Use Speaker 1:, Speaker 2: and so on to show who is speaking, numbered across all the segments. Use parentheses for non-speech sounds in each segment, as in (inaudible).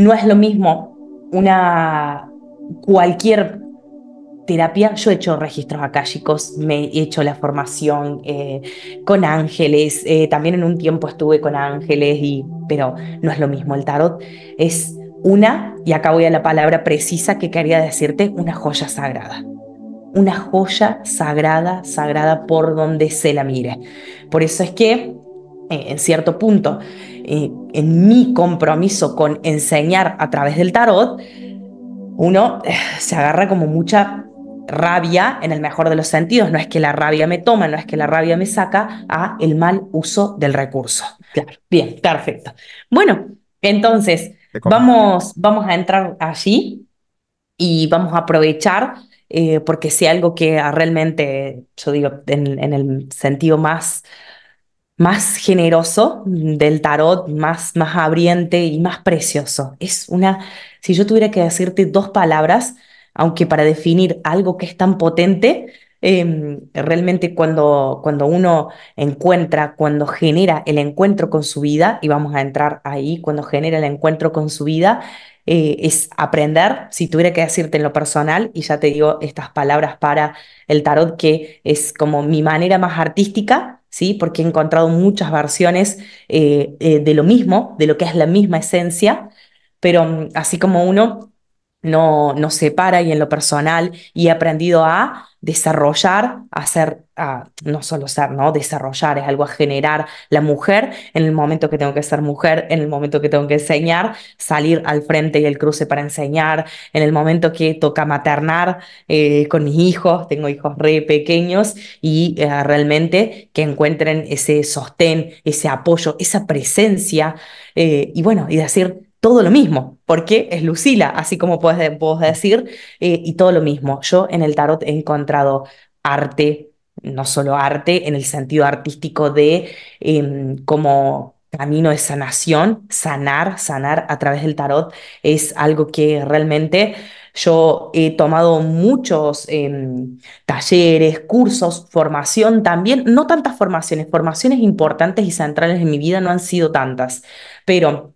Speaker 1: No es lo mismo una cualquier terapia. Yo he hecho registros chicos me he hecho la formación eh, con ángeles. Eh, también en un tiempo estuve con ángeles, y, pero no es lo mismo. El tarot es una, y acá voy a la palabra precisa que quería decirte, una joya sagrada. Una joya sagrada, sagrada por donde se la mire. Por eso es que, eh, en cierto punto, eh, en mi compromiso con enseñar a través del tarot, uno eh, se agarra como mucha rabia en el mejor de los sentidos. No es que la rabia me toma, no es que la rabia me saca a el mal uso del recurso. Claro. Bien, perfecto. Bueno, entonces vamos, vamos a entrar allí y vamos a aprovechar. Eh, porque si algo que realmente, yo digo, en el sentido más más generoso del tarot, más, más abriente y más precioso. Es una, si yo tuviera que decirte dos palabras, aunque para definir algo que es tan potente, em, realmente cuando, cuando uno encuentra, cuando genera el encuentro con su vida, y vamos a entrar ahí, cuando genera el encuentro con su vida, eh, es aprender, si tuviera que decirte en lo personal, y ya te digo estas palabras para el tarot, que es como mi manera más artística, ¿sí? porque he encontrado muchas versiones eh, eh, de lo mismo, de lo que es la misma esencia, pero mm, así como uno no, nos separa y en lo personal, y he aprendido a desarrollar, a ser, no solo ser, ¿no? Desarrollar es algo a generar la mujer en el momento que tengo que ser mujer, en el momento que tengo que enseñar, salir al frente y el cruce para enseñar, en el momento que toca maternar eh, con mis hijos, tengo hijos re pequeños y eh, realmente que encuentren ese sostén, ese apoyo, esa presencia eh, y bueno, y decir, todo lo mismo, porque es Lucila, así como puedes, decir, eh, y todo lo mismo. Yo en el tarot he encontrado arte, no solo arte, en el sentido artístico de em, como camino de sanación, sanar, sanar a través del tarot es algo que realmente yo he tomado muchos em, talleres, cursos, formación también, no tantas formaciones, formaciones importantes y centrales en mi vida no han sido tantas, pero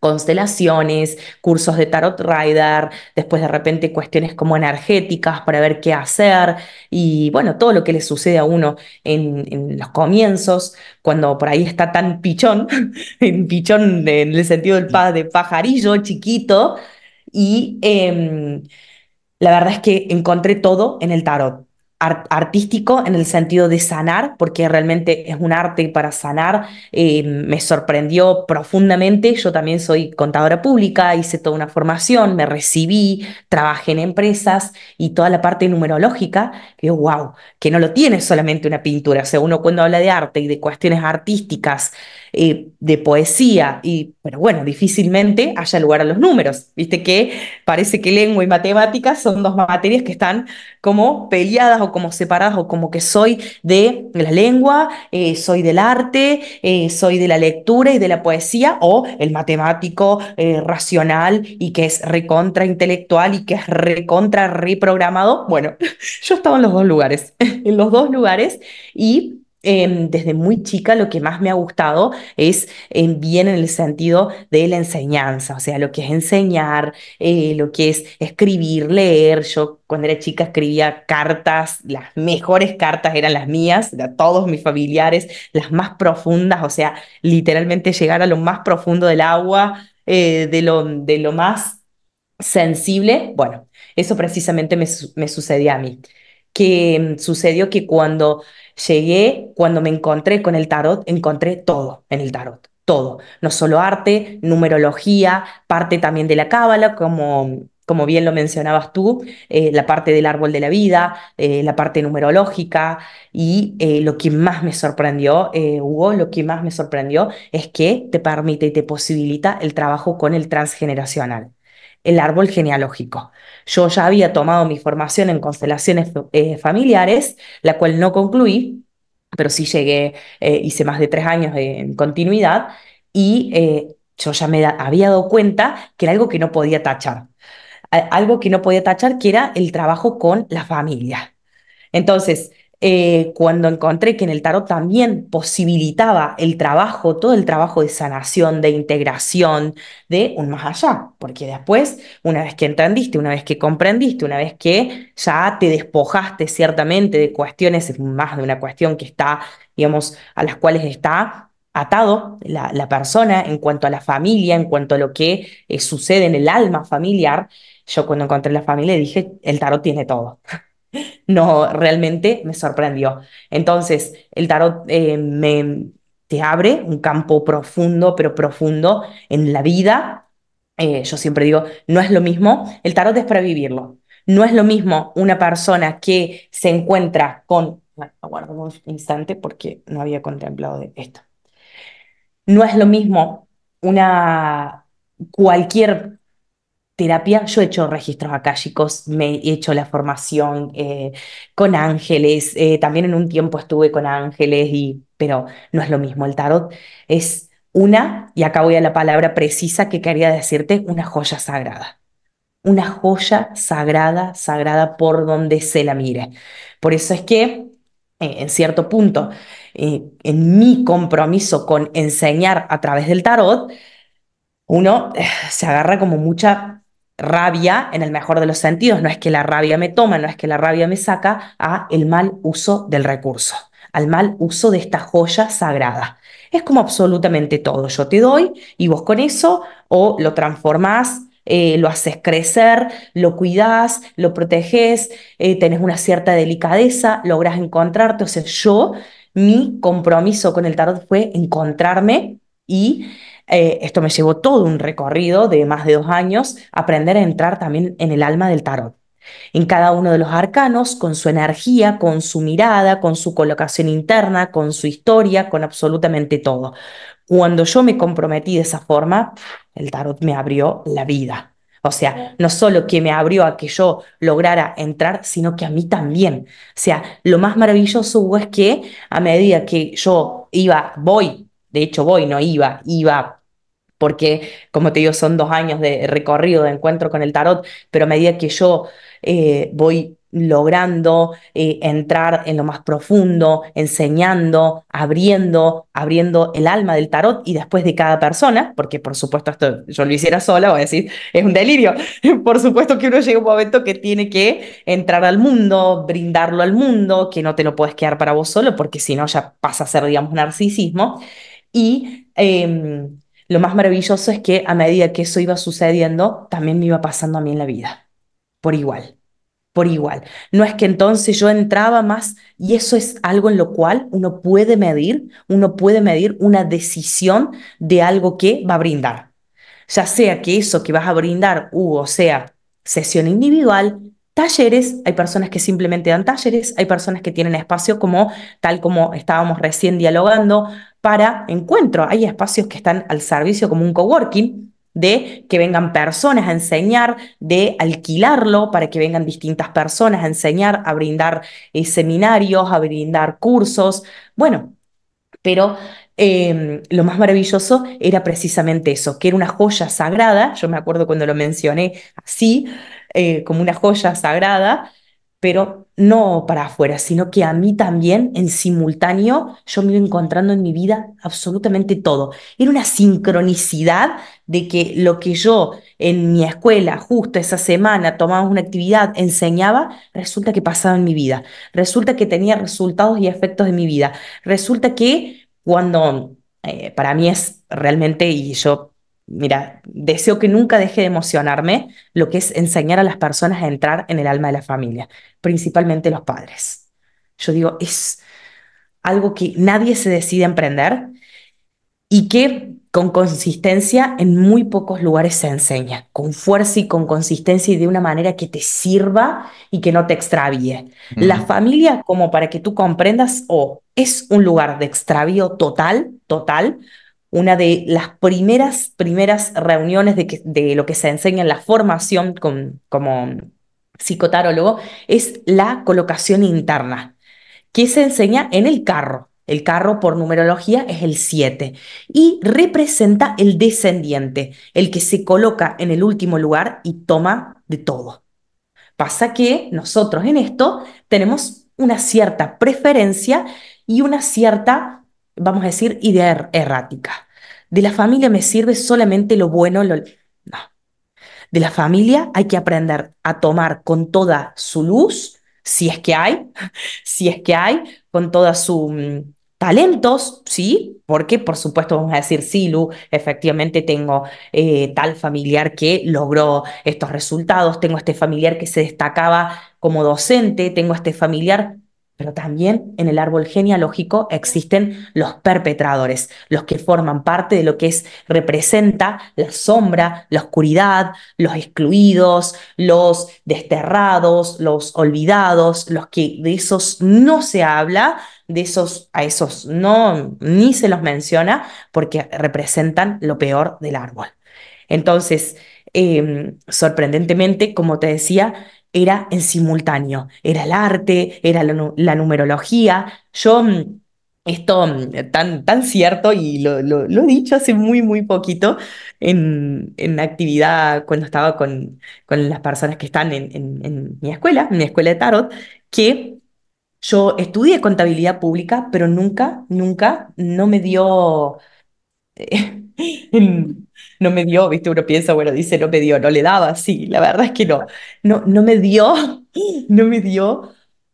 Speaker 1: constelaciones, cursos de tarot rider, después de repente cuestiones como energéticas para ver qué hacer y bueno, todo lo que le sucede a uno en, los comienzos, cuando por ahí está tan pichón, (laughs) en pichón en el sentido del de pajarillo chiquito y em, la verdad es que encontré todo en el tarot artístico en el sentido de sanar, porque realmente es un arte para sanar. Eh, me sorprendió profundamente. Yo también soy contadora pública, hice toda una formación, me recibí, trabajé en empresas y toda la parte numerológica. Que wow, que no lo tiene solamente una pintura. O sea, uno cuando habla de arte y de cuestiones artísticas, eh, de poesía, y, pero bueno, difícilmente haya lugar a los números. Viste que parece que lengua y matemáticas son dos materias que están como peleadas o como separadas, o como que soy de la lengua, eh, soy del arte, eh, soy de la lectura y de la poesía, o el matemático racional y que es recontra intelectual y que es recontra reprogramado. Bueno, (laughs) yo estaba en los dos lugares, (laughs) en los dos lugares, y Em, desde muy chica lo que más me ha gustado es em, bien en el sentido de la enseñanza, o sea, lo que es enseñar, eh, lo que es escribir, leer. Yo cuando era chica escribía cartas, las mejores cartas eran las mías, de todos mis familiares, las más profundas, o sea, literalmente llegar a lo más profundo del agua, eh, de, lo, más sensible. Bueno, eso precisamente me, me sucedía a mí que sucedió que cuando llegué, cuando me encontré con el tarot, encontré todo en el tarot, todo, no solo arte, numerología, parte también de la cábala, como, como bien lo mencionabas tú, eh, la parte del árbol de la vida, eh, la parte numerológica, y eh, lo que más me sorprendió, Hugo, lo que más me sorprendió es que te permite y te posibilita el trabajo con el transgeneracional el árbol genealógico. Yo ya había tomado mi formación en constelaciones eh, familiares, la cual no concluí, pero sí llegué, eh, hice más de tres años en continuidad y eh, yo ya me había dado cuenta que era algo que no podía tachar. Algo que no podía tachar, que era el trabajo con la familia. Entonces, eh, cuando encontré que en el tarot también posibilitaba el trabajo, todo el trabajo de sanación, de integración, de un más allá, porque después, una vez que entendiste, una vez que comprendiste, una vez que ya te despojaste ciertamente de cuestiones, más de una cuestión que está, digamos, a las cuales está atado la, persona en cuanto a la familia, en cuanto a lo que eh, sucede en el alma familiar, yo cuando encontré la familia dije, el tarot tiene todo no, realmente me sorprendió. Entonces, el tarot eh, me, te abre un campo profundo, pero profundo en la vida. Eh, yo siempre digo, no es lo mismo, el tarot es para vivirlo. No es lo mismo una persona que se encuentra con... aguardo un instante porque no había contemplado de esto. No es lo mismo una cualquier terapia, yo he hecho registros akáshicos, me he hecho la formación eh, con ángeles, eh, también en un tiempo estuve con ángeles, y, pero no es lo mismo. El tarot es una, y acá voy a la palabra precisa que quería decirte, una joya sagrada. Una joya sagrada, sagrada por donde se la mire. Por eso es que eh, en cierto punto, en mi compromiso con enseñar a través del tarot, uno se agarra como mucha rabia en el mejor de los sentidos, no es que la rabia me toma, no es que la rabia me saca, a el mal uso del recurso, al mal uso de esta joya sagrada. Es como absolutamente todo, yo te doy y vos con eso o lo transformás, eh, lo haces crecer, lo cuidas lo proteges, eh, tenés una cierta delicadeza, logras encontrarte, o sea, yo, mi compromiso con el tarot fue encontrarme y eh, esto me llevó todo un recorrido de más de dos años, aprender a entrar también en el alma del tarot. En cada uno de los arcanos, con su energía, con su mirada, con su colocación interna, con su historia, con absolutamente todo. Cuando yo me comprometí de esa forma, el tarot me abrió la vida. O sea, no solo que me abrió a que yo lograra entrar, sino que a mí también. O sea, lo más maravilloso es que a medida que yo iba, voy de hecho voy, no iba, iba porque, como te digo, son dos años de recorrido, de encuentro con el tarot, pero a medida que yo eh, voy logrando eh, entrar en lo más profundo, enseñando, abriendo, abriendo el alma del tarot y después de cada persona, porque por supuesto esto yo lo hiciera sola, voy a decir, es un delirio. (laughs) Por supuesto que uno llega a un momento que tiene que entrar al mundo, brindarlo al mundo, que no te lo puedes quedar para vos solo, porque si no ya pasa a ser, digamos, narcisismo. Y em, lo más maravilloso es que a medida que eso iba sucediendo, también me iba pasando a mí en la vida, por igual, por igual. No es que entonces yo entraba más, y eso es algo en lo cual uno puede medir, uno puede medir una decisión de algo que va a brindar. Ya sea que eso que vas a brindar, u, o sea, sesión individual, talleres, hay personas que simplemente dan talleres, hay personas que tienen espacio como tal como estábamos recién dialogando, para encuentro. Hay espacios que están al servicio como un coworking, de que vengan personas a enseñar, de alquilarlo para que vengan distintas personas a enseñar, a brindar eh, seminarios, a brindar cursos. Bueno, pero em, lo más maravilloso era precisamente eso, que era una joya sagrada, yo me acuerdo cuando lo mencioné así, eh, como una joya sagrada, pero no para afuera, sino que a mí también en simultáneo yo me iba encontrando en mi vida absolutamente todo. Era una sincronicidad de que lo que yo en mi escuela justo esa semana tomaba una actividad, enseñaba, resulta que pasaba en mi vida, resulta que tenía resultados y efectos de mi vida, resulta que cuando eh, para mí es realmente, y yo mira, deseo que nunca deje de emocionarme lo que es enseñar a las personas a entrar en el alma de la familia, principalmente los padres. Yo digo, es algo que nadie se decide a emprender y que con consistencia en muy pocos lugares se enseña, con fuerza y con consistencia y de una manera que te sirva y que no te extravíe. La familia, como para que tú comprendas, o es un lugar de extravío total, total, una de las primeras, primeras reuniones de, lo que se enseña en la formación como psicotarólogo es la colocación interna, que se enseña en el carro. El carro por numerología es el 7 y representa el descendiente, el que se coloca en el último lugar y toma de todo. Pasa que nosotros en esto tenemos una cierta preferencia y una cierta vamos a decir, idea er-, errática. De la familia me sirve solamente lo bueno, No. De la familia hay que aprender a tomar con toda su luz, si es que hay, (laughs) si es que hay, con todos sus mm, talentos, sí, porque por supuesto vamos a decir, sí, Lu, efectivamente tengo eh, tal familiar que logró estos resultados, tengo este familiar que se destacaba como docente, tengo este familiar, pero también en el árbol genealógico existen los perpetradores, los que forman parte de lo que es, representa la sombra, la oscuridad, los excluidos, los desterrados, los olvidados, los que de esos no se habla, de esos a esos no ni se los menciona porque representan lo peor del árbol. Entonces, em, sorprendentemente, como te decía, era en simultáneo, era el arte, era la, numerología. Yo, mm, esto mm, tan, tan cierto, y lo, he dicho hace muy, muy poquito en, en actividad cuando estaba con, con, las personas que están en, mi escuela, en mi escuela de tarot, que yo estudié contabilidad pública, pero nunca, nunca no me dio... (laughs) no me dio, viste, uno piensa, bueno, dice, no me dio, no le daba, sí, la verdad es que no, no, no me dio, (laughs) no me dio,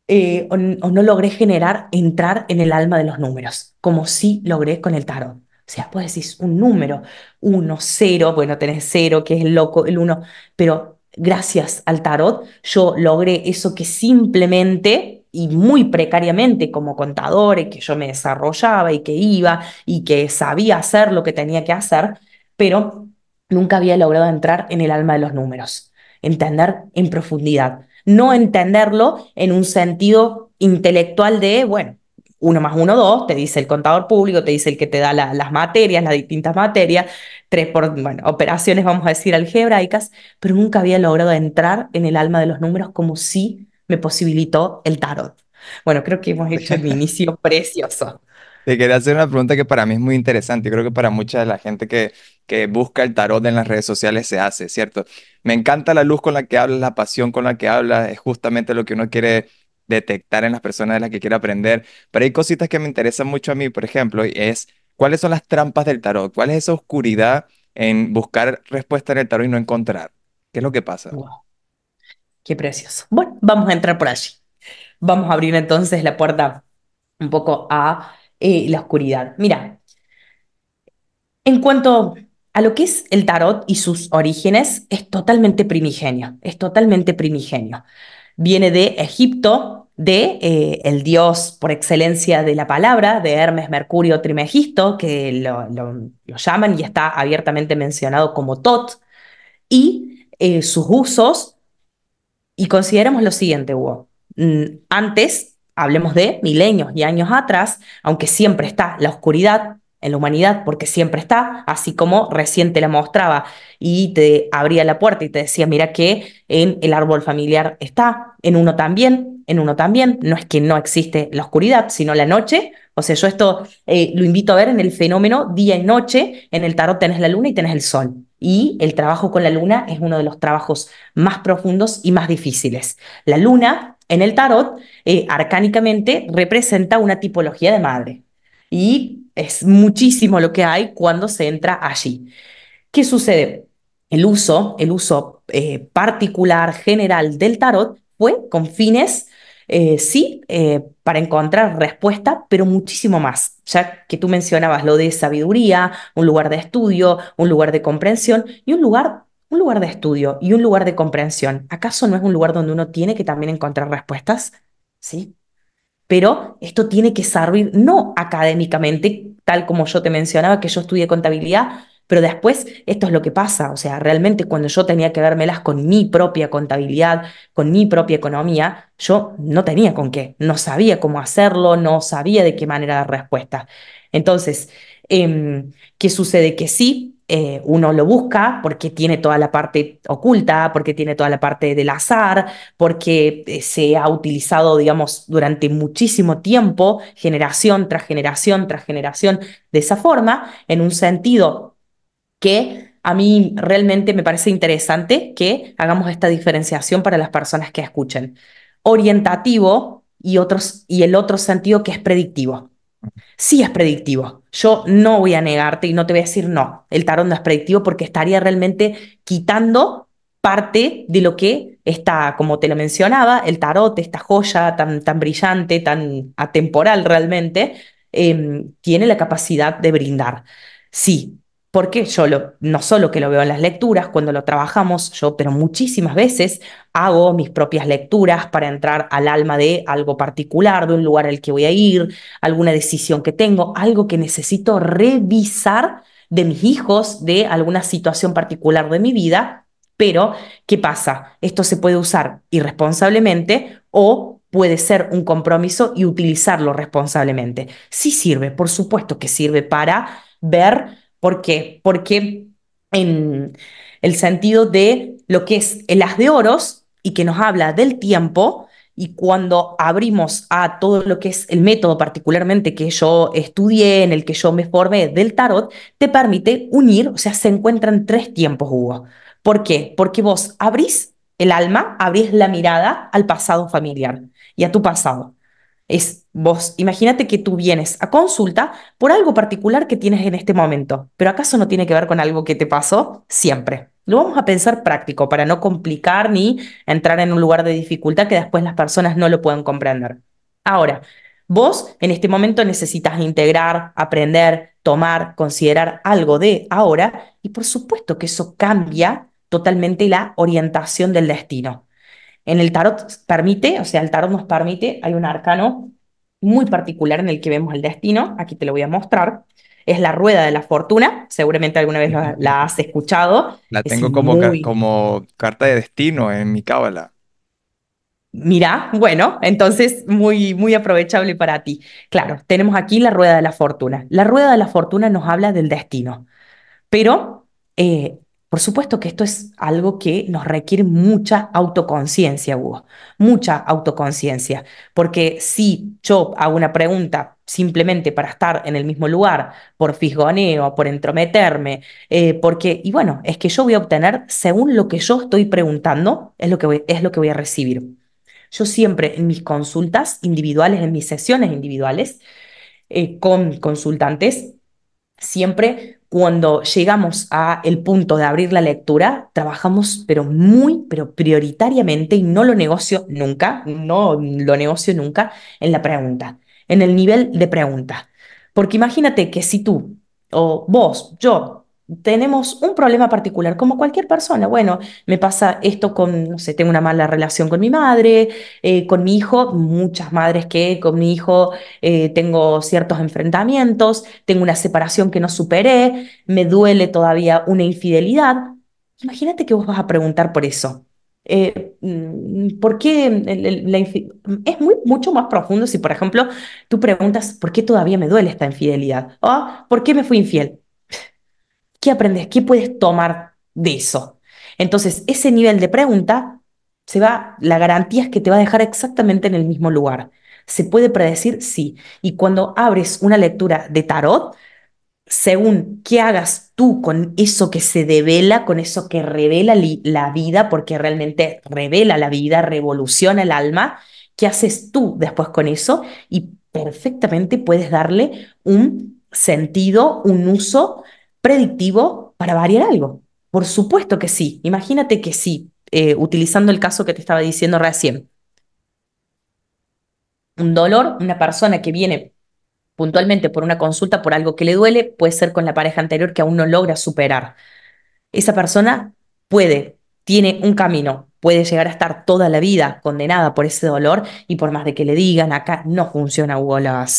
Speaker 1: eh, o, no logré generar, entrar en el alma de los números, como sí logré con el tarot. O sea, puedes decir un número, uno, cero, bueno, tenés cero, que es el loco, el uno, pero gracias al tarot yo logré eso que simplemente y muy precariamente como contador y que yo me desarrollaba y que iba y que sabía hacer lo que tenía que hacer, pero nunca había logrado entrar en el alma de los números, entender en profundidad, no entenderlo en un sentido intelectual de, bueno, uno más uno, dos, te dice el contador público, te dice el que te da las materias, las distintas materias, tres por, bueno, operaciones, vamos a decir, algebraicas, pero nunca había logrado entrar en el alma de los números como si me posibilitó el tarot. Bueno, creo que
Speaker 2: hemos hecho el (laughs) inicio precioso. Te quería hacer una pregunta que para mí es muy interesante. creo que para mucha de la gente que, que busca el tarot en las redes sociales se hace, ¿cierto? Me encanta la luz con la que hablas, la pasión con la que hablas, es justamente lo que uno quiere detectar en las personas de las que quiere aprender. Pero hay cositas que me interesan mucho a mí, por ejemplo, y es cuáles son las trampas del tarot, cuál es esa oscuridad en buscar respuesta en el tarot y no encontrar. ¿Qué es lo que pasa?
Speaker 1: Qué precioso. Bueno, vamos a entrar por allí. Vamos a abrir entonces la puerta un poco a eh, la oscuridad. Mira, en cuanto a lo que es el tarot y sus orígenes, es totalmente primigenio, es totalmente primigenio. Viene de Egipto, de eh, el dios por excelencia de la palabra, de Hermes Mercurio Trimegisto, que lo, llaman y está abiertamente mencionado como Tot, y eh, sus usos. Y consideramos lo siguiente, Hugo. Mm, antes hablemos de milenios y años atrás, aunque siempre está la oscuridad en la humanidad, porque siempre está, así como recién te la mostraba y te abría la puerta y te decía, mira que en el árbol familiar está, en uno también, en uno también, no es que no existe la oscuridad, sino la noche. O sea, yo esto eh, lo invito a ver en el fenómeno día y noche, en el tarot tenés la luna y tenés el sol. Y el trabajo con la luna es uno de los trabajos más profundos y más difíciles. La luna en el tarot, eh, arcánicamente, representa una tipología de madre. Y es muchísimo lo que hay cuando se entra allí. ¿Qué sucede? El uso, el uso eh, particular, general del tarot fue con fines, eh, sí, para encontrar respuesta, pero muchísimo más. Ya que tú mencionabas lo de sabiduría, un lugar de estudio, un lugar de comprensión y un lugar un lugar de estudio y un lugar de comprensión. ¿Acaso no es un lugar donde uno tiene que también encontrar respuestas? Sí. Pero esto tiene que servir no académicamente, tal como yo te mencionaba que yo estudié contabilidad, pero después esto es lo que pasa. O sea, realmente cuando yo tenía que vermelas con mi propia contabilidad, con mi propia economía, yo no tenía con qué, no sabía cómo hacerlo, no sabía de qué manera dar respuesta. Entonces, em, ¿qué sucede? Que sí, eh, uno lo busca porque tiene toda la parte oculta, porque tiene toda la parte del azar, porque eh, se ha utilizado, digamos, durante muchísimo tiempo, generación tras generación tras generación, de esa forma, en un sentido que a mí realmente me parece interesante que hagamos esta diferenciación para las personas que escuchen. Orientativo y, otros, y el otro sentido que es predictivo. Sí es predictivo, yo no voy a negarte y no te voy a decir no, el tarot no es predictivo porque estaría realmente quitando parte de lo que está, como te lo mencionaba, el tarot, esta joya tan, tan brillante, tan atemporal realmente, em, tiene la capacidad de brindar. Sí, porque yo no solo que lo veo en las lecturas, cuando lo trabajamos, yo, pero muchísimas veces hago mis propias lecturas para entrar al alma de algo particular, de un lugar al que voy a ir, alguna decisión que tengo, algo que necesito revisar de mis hijos, de alguna situación particular de mi vida. Pero, ¿qué pasa? Esto se puede usar irresponsablemente o puede ser un compromiso y utilizarlo responsablemente. Sí sirve, por supuesto que sirve para ver ¿Por qué? Porque en el sentido de lo que es el as de oros y que nos habla del tiempo, y cuando abrimos a todo lo que es el método particularmente que yo estudié, en el que yo me formé del tarot, te permite unir, o sea, se encuentran tres tiempos, Hugo. ¿Por qué? Porque vos abrís el alma, abrís la mirada al pasado familiar y a tu pasado. Es Vos, imagínate que tú vienes a consulta por algo particular que tienes en este momento, pero ¿acaso no tiene que ver con algo que te pasó siempre? Lo vamos a pensar práctico para no complicar ni entrar en un lugar de dificultad que después las personas no lo pueden comprender. Ahora, vos en este momento necesitas integrar, aprender, tomar, considerar algo de ahora y por supuesto que eso cambia totalmente la orientación del destino. En el tarot permite, o sea, el tarot nos permite, hay un arcano muy particular en el que vemos el destino. Aquí te lo voy a mostrar. Es la rueda de la fortuna. Seguramente alguna vez la, has escuchado. La tengo como,
Speaker 2: como carta de destino en mi cábala.
Speaker 1: Mira, bueno, entonces muy, muy aprovechable para ti. Claro, tenemos aquí la rueda de la fortuna. La rueda de la fortuna nos habla del destino, pero eh, por supuesto que esto es algo que nos requiere mucha autoconciencia, Hugo, mucha autoconciencia, porque si yo hago una pregunta simplemente para estar en el mismo lugar, por fisgoneo, por entrometerme, eh, porque, y bueno, es que yo voy a obtener, según lo que yo estoy preguntando, es lo que voy, es lo que voy a recibir. Yo siempre en mis consultas individuales, en mis sesiones individuales, eh, con consultantes, siempre cuando llegamos a el punto de abrir la lectura, trabajamos pero muy, pero prioritariamente, y no lo negocio nunca, no lo negocio nunca, en la pregunta, en el nivel de pregunta. Porque imagínate que si tú, o vos, yo, tenemos un problema particular, como cualquier persona. Bueno, me pasa esto con, no sé, tengo una mala relación con mi madre, eh, con mi hijo, muchas madres que con mi hijo eh, tengo ciertos enfrentamientos, tengo una separación que no superé, me duele todavía una infidelidad. Imagínate que vos vas a preguntar por eso. Eh, mm, ¿Por qué es muy, mucho más profundo si, por ejemplo, tú preguntas, ¿por qué todavía me duele esta infidelidad? ¿O ¿Ah? por qué me fui infiel? ¿Qué aprendes? ¿Qué puedes tomar de eso? Entonces, ese nivel de pregunta se va, la garantía es que te va a dejar exactamente en el mismo lugar. ¿Se puede predecir? Sí. Y cuando abres una lectura de tarot, según qué hagas tú con eso que se devela, con eso que revela la vida, porque realmente revela la vida, revoluciona el alma, qué haces tú después con eso y perfectamente puedes darle un sentido, un uso predictivo para variar algo? Por supuesto que sí. Imagínate que sí, eh, utilizando el caso que te estaba diciendo recién. Un dolor, una persona que viene puntualmente por una consulta por algo que le duele, puede ser con la pareja anterior que aún no logra superar. Esa persona puede, tiene un camino, puede llegar a estar toda la vida condenada por ese dolor y por más de que le digan, acá no funciona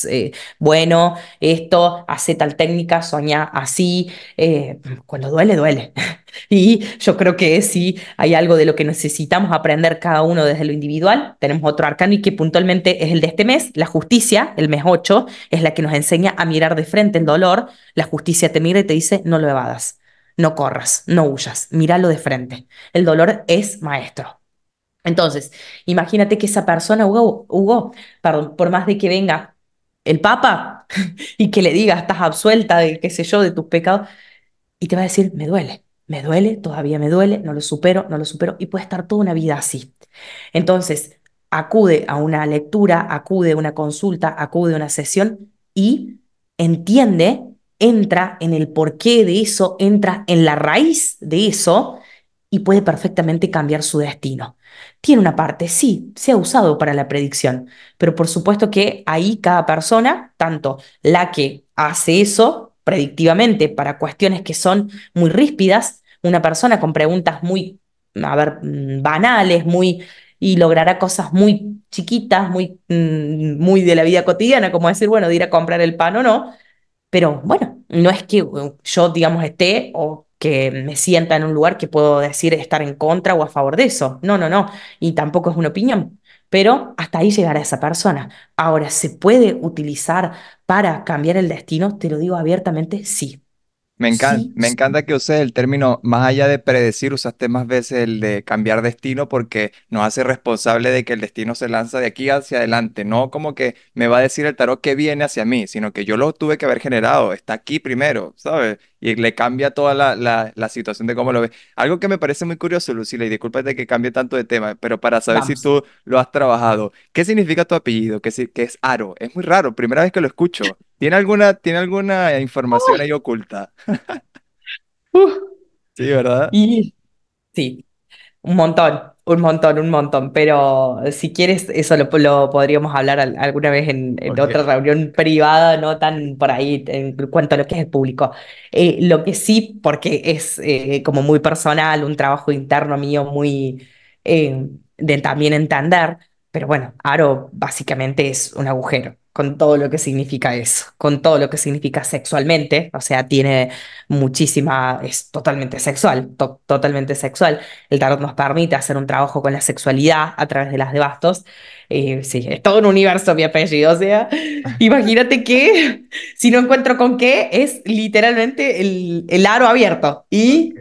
Speaker 1: eh, bueno, esto, hace tal técnica, soña así, eh, cuando duele, duele. (laughs) y yo creo que sí hay algo de lo que necesitamos aprender cada uno desde lo individual. Tenemos otro arcano y que puntualmente es el de este mes, la justicia, el mes 8, es la que nos enseña a mirar de frente el dolor. La justicia te mira y te dice, no lo evadas no corras, no huyas, míralo de frente. El dolor es maestro. Entonces, imagínate que esa persona, Hugo, perdón, por más de que venga el Papa (laughs) y que le diga, estás absuelta de qué sé yo, de tus pecados, y te va a decir, me duele, me duele, todavía me duele, no lo supero, no lo supero, y puede estar toda una vida así. Entonces, acude a una lectura, acude a una consulta, acude a una sesión y entiende entra en el porqué de eso, entra en la raíz de eso y puede perfectamente cambiar su destino. Tiene una parte, sí, se ha usado para la predicción, pero por supuesto que ahí cada persona, tanto la que hace eso predictivamente para cuestiones que son muy ríspidas, una persona con preguntas muy, a ver, mm, banales, muy y logrará cosas muy chiquitas, muy, mm, muy de la vida cotidiana, como decir, bueno, de ir a comprar el pan o no, pero bueno, no es que uh, yo, digamos, esté o que me sienta en un lugar que puedo decir estar en contra o a favor de eso. No, no, no. Y tampoco es una opinión. Pero hasta ahí llegará esa persona. Ahora, ¿se puede utilizar para cambiar el destino? Te lo digo abiertamente,
Speaker 2: sí. Me encanta, me encanta que uses el término, más allá de predecir, usaste más veces el de cambiar destino porque nos hace responsable de que el destino se lanza de aquí hacia adelante. No como que me va a decir el tarot que viene hacia mí, sino que yo lo tuve que haber generado, está aquí primero, ¿sabes? y le cambia toda la, situación de cómo lo ve. Algo que me parece muy curioso, Lucila, y discúlpate que cambie tanto de tema, pero para saber si tú lo has trabajado, ¿qué significa tu apellido? ¿Qué, que es Aro? Es muy raro, primera vez que lo escucho. ¿Tiene alguna, tiene alguna información ahí oculta? (laughs) Sí, ¿verdad? sí,
Speaker 1: un montón. Un montón, un montón. Pero si quieres, eso lo, podríamos hablar alguna vez en, otra reunión privada, no tan por ahí en cuanto a lo que es el público. Eh, lo que sí, porque es eh, como muy personal, un trabajo interno mío muy eh, de también entender, pero bueno, Aro básicamente es un agujero con todo lo que significa eso, con todo lo que significa sexualmente, o sea, tiene muchísima, es totalmente sexual, totalmente sexual. El tarot nos permite hacer un trabajo con la sexualidad a través de las de bastos. Eh, sí, es todo un universo mi apellido, o sea, (laughs) imagínate que (laughs) si no encuentro con qué, es literalmente el, el aro abierto y,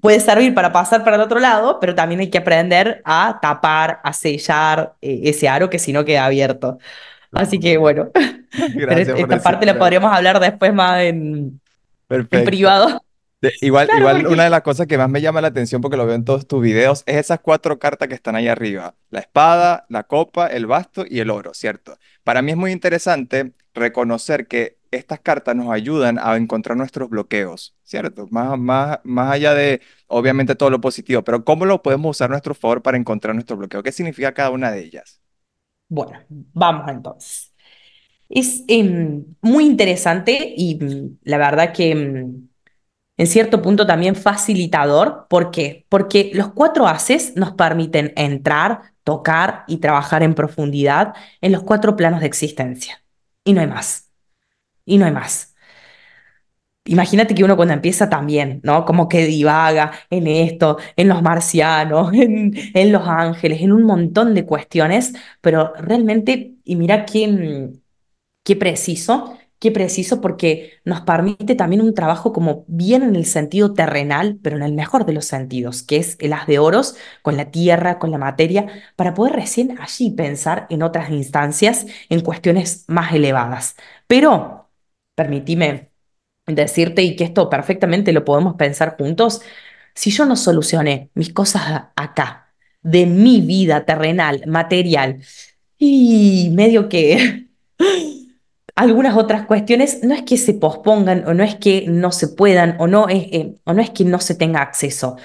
Speaker 1: puede servir para pasar para el otro lado, pero también hay que aprender a tapar, a sellar eh, ese aro que si no queda abierto. Así que bueno, (laughs)
Speaker 2: esta parte la podríamos
Speaker 1: hablar después más en,
Speaker 2: privado. igual, igual una de las cosas que más me llama la atención porque lo veo en todos tus videos es esas cuatro cartas que están ahí arriba. La espada, la copa, el basto y el oro, ¿cierto? Para mí es muy interesante reconocer que estas cartas nos ayudan a encontrar nuestros bloqueos, ¿cierto? Más, más, más allá de, obviamente, todo lo positivo, pero ¿cómo lo podemos usar a nuestro favor para encontrar nuestro bloqueo? ¿Qué significa cada una de ellas?
Speaker 1: Bueno, vamos entonces. Es em, muy interesante
Speaker 2: y mm, la
Speaker 1: verdad que mm, en cierto punto también facilitador. ¿Por qué? Porque los cuatro haces nos permiten entrar, tocar y trabajar en profundidad en los cuatro planos de existencia. Y no hay más. Y no hay más. Imagínate que uno cuando empieza también, ¿no? Como que divaga en esto, en los marcianos, (laughs) en, los ángeles, en un montón de cuestiones, pero realmente, y mira qué, mm, qué preciso, qué preciso porque nos permite también un trabajo como bien en el sentido terrenal, pero en el mejor de los sentidos, que es el haz de oros con la tierra, con la materia, para poder recién allí pensar en otras instancias, en cuestiones más elevadas. Pero, permíteme decirte y que esto perfectamente lo podemos pensar juntos, si yo no solucioné mis cosas acá, de mi vida terrenal, material, y medio que (laughs) algunas otras cuestiones, no es que se pospongan o no es que no se puedan o no es, eh, o no es que no se tenga acceso,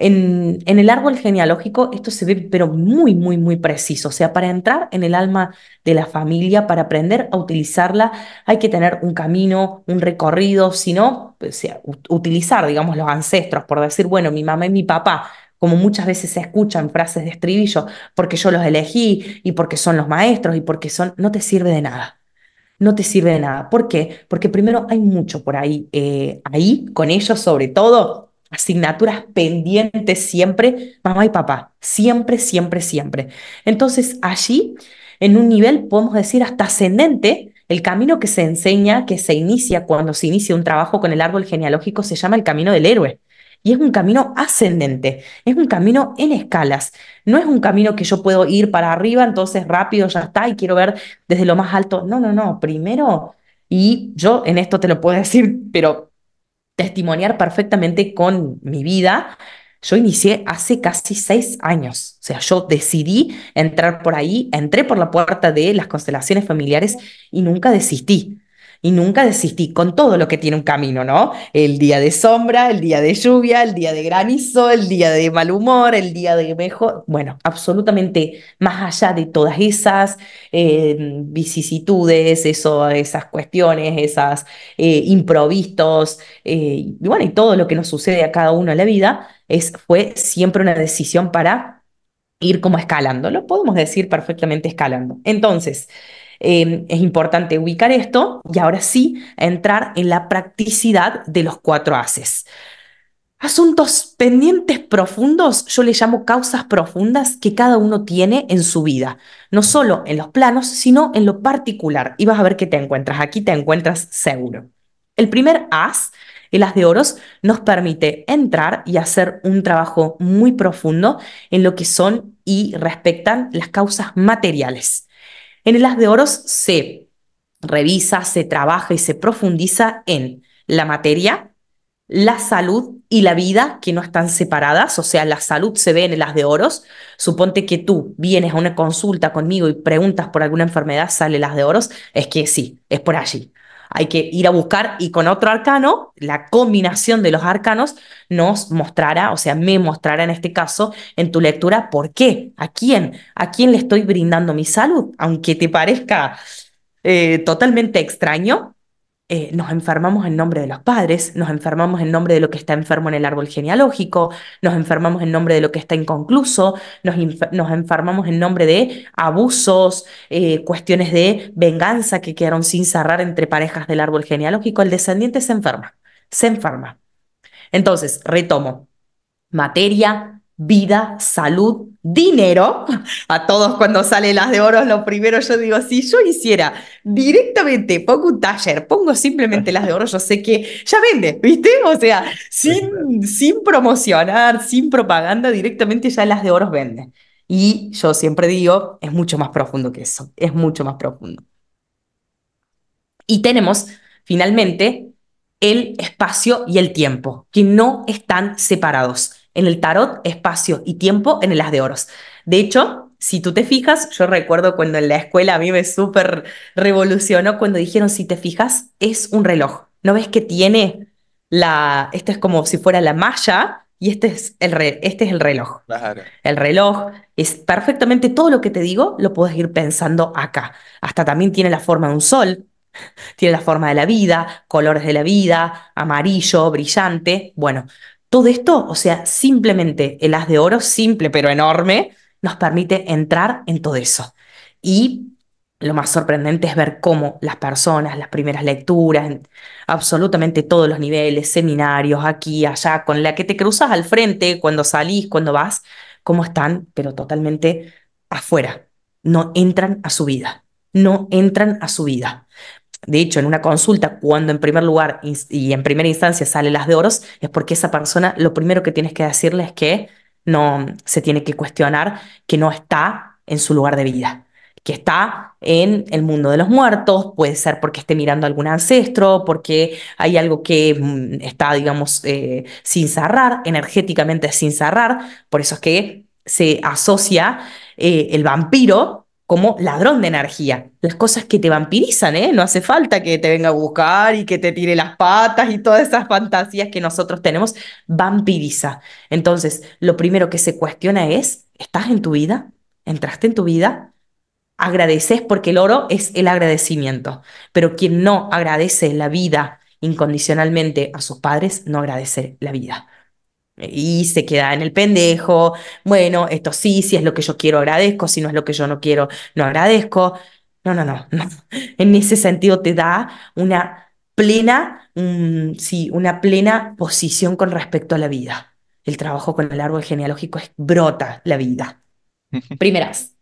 Speaker 1: en, el árbol genealógico esto se ve pero muy, muy, muy preciso. O sea, para entrar en el alma de la familia, para aprender a utilizarla, hay que tener un camino, un recorrido, Si no, pues, sea, utilizar, digamos, los ancestros, por decir, bueno, mi mamá y mi papá, como muchas veces se escuchan frases de estribillo, porque yo los elegí y porque son los maestros y porque son, no te sirve de nada. No te sirve de nada. ¿Por qué? Porque primero hay mucho por ahí, eh, ahí, con ellos sobre todo, asignaturas pendientes siempre, mamá y papá, siempre, siempre, siempre. Entonces allí, en un nivel, podemos decir, hasta ascendente, el camino que se enseña, que se inicia cuando se inicia un trabajo con el árbol genealógico, se llama el camino del héroe. Y es un camino ascendente, es un camino en escalas. No es un camino que yo puedo ir para arriba, entonces rápido ya está y quiero ver desde lo más alto. No, no, no. Primero, y yo en esto te lo puedo decir, pero testimoniar perfectamente con mi vida, yo inicié hace casi seis años. O sea, yo decidí entrar por ahí, entré por la puerta de las constelaciones familiares y nunca desistí y nunca desistí con todo lo que tiene un camino, ¿no? El día de sombra, el día de lluvia, el día de granizo, el día de mal humor, el día de mejor, bueno, absolutamente más allá de todas esas eh, vicisitudes, eso, esas cuestiones, esas eh, improvistos, eh, y bueno, y todo lo que nos sucede a cada uno en la vida, es, fue siempre una decisión para ir como escalando, lo podemos decir perfectamente escalando. Entonces, Em, es importante ubicar esto y ahora sí entrar en la practicidad de los cuatro haces. Asuntos pendientes profundos, yo le llamo causas profundas que cada uno tiene en su vida, no solo en los planos, sino en lo particular. Y vas a ver qué te encuentras, aquí te encuentras seguro. El primer as, el as de oros, nos permite entrar y hacer un trabajo muy profundo en lo que son y respectan las causas materiales. En el de Oros se revisa, se trabaja y se profundiza en la materia, la salud y la vida que no están separadas, o sea, la salud se ve en el de Oros. Suponte que tú vienes a una consulta conmigo y preguntas por alguna enfermedad, sale las de Oros, es que sí, es por allí hay que ir a buscar y con otro arcano, la combinación de los arcanos nos mostrará, o sea, me mostrará en este caso en tu lectura por qué, a quién, a quién le estoy brindando mi salud, aunque te parezca eh, totalmente extraño, eh, nos enfermamos en nombre de los padres, nos enfermamos en nombre de lo que está enfermo en el árbol genealógico, nos enfermamos en nombre de lo que está inconcluso, nos, enfermamos en nombre de abusos, eh, cuestiones de venganza que quedaron sin cerrar entre parejas del árbol genealógico, el descendiente se enferma, se enferma. Entonces, retomo, materia, vida, salud, dinero. A todos cuando sale las de oro, lo primero yo digo, si yo hiciera directamente, pongo un taller, pongo simplemente las de oro, yo sé que ya vende, ¿viste? O sea, sin, sin promocionar, sin propaganda, directamente ya las de oro venden. Y yo siempre digo, es mucho más profundo que eso, es mucho más profundo. Y tenemos, finalmente, el espacio y el tiempo, que no están separados en el tarot espacio y tiempo en el as de oros. De hecho, si tú te fijas, yo recuerdo cuando en la escuela a mí me súper revolucionó cuando dijeron, si te fijas, es un reloj. ¿No ves que tiene la, Este es como si fuera la malla y este es el, este es el reloj. El reloj es perfectamente todo lo que te digo, lo puedes ir pensando acá. Hasta también tiene la forma de un sol, tiene la forma de la vida, colores de la vida, amarillo, brillante. Bueno, todo esto, o sea, simplemente el haz de oro, simple pero enorme, nos permite entrar en todo eso. Y lo más sorprendente es ver cómo las personas, las primeras lecturas, absolutamente todos los niveles, seminarios, aquí, allá, con la que te cruzas al frente, cuando salís, cuando vas, cómo están, pero totalmente afuera. No entran a su vida. No entran a su vida de hecho, en una consulta, cuando en primer lugar y en primera instancia sale las de oros, es porque esa persona lo primero que tienes que decirle es que no se tiene que cuestionar que no está en su lugar de vida, que está en el mundo de los muertos, puede ser porque esté mirando algún ancestro, porque hay algo que mm, está, digamos, eh, sin cerrar, energéticamente sin cerrar, por eso es que se asocia eh, el vampiro como ladrón de energía. Las cosas que te vampirizan, ¿eh? No hace falta que te venga a buscar y que te tire las patas y todas esas fantasías que nosotros tenemos, vampiriza. Entonces, lo primero que se cuestiona es, ¿estás en tu vida? ¿Entraste en tu vida? Agradeces porque el oro es el agradecimiento, pero quien no agradece la vida incondicionalmente a sus padres, no agradece la vida y se queda en el pendejo, bueno, esto sí, si es lo que yo quiero agradezco, si no es lo que yo no quiero no agradezco. No, no, no, (laughs) En ese sentido te da una plena, sí, una plena posición con respecto a la vida. El trabajo con el árbol genealógico es brota la vida. (laughs) Primeras.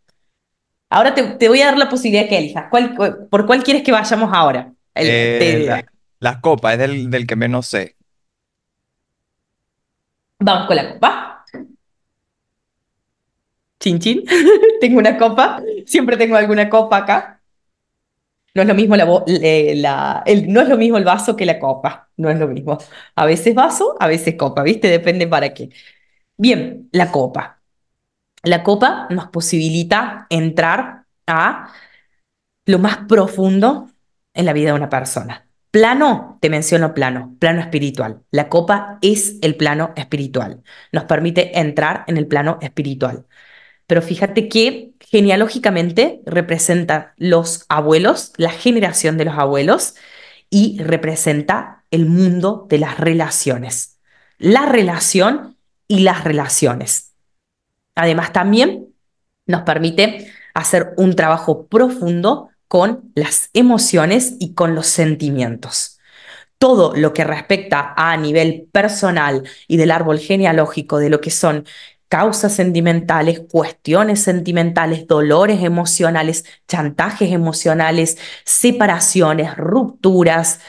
Speaker 1: Ahora te, voy a dar la posibilidad que elijas. ¿Por cuál quieres que vayamos ahora? El, eh,
Speaker 2: la, copa es del, del que menos sé.
Speaker 1: Vamos con la copa. Chin, (laughs) tengo una copa. Siempre tengo alguna copa acá. No es lo mismo no es lo mismo el vaso que la copa. No es lo mismo. A veces vaso, a veces copa, ¿viste? Depende para qué. Bien, la copa. La copa nos posibilita entrar a lo más profundo en la vida de una persona. Plano, te menciono plano, plano espiritual. La copa es el plano espiritual. Nos permite entrar en el plano espiritual. Pero fíjate que genealógicamente representa los abuelos, la generación de los abuelos, y representa el mundo de las relaciones. La relación y las relaciones. Además, también nos permite hacer un trabajo profundo con las emociones y con los sentimientos. Todo lo que respecta a nivel personal y del árbol genealógico, de lo que son causas sentimentales, cuestiones sentimentales, dolores emocionales, chantajes emocionales, separaciones, rupturas,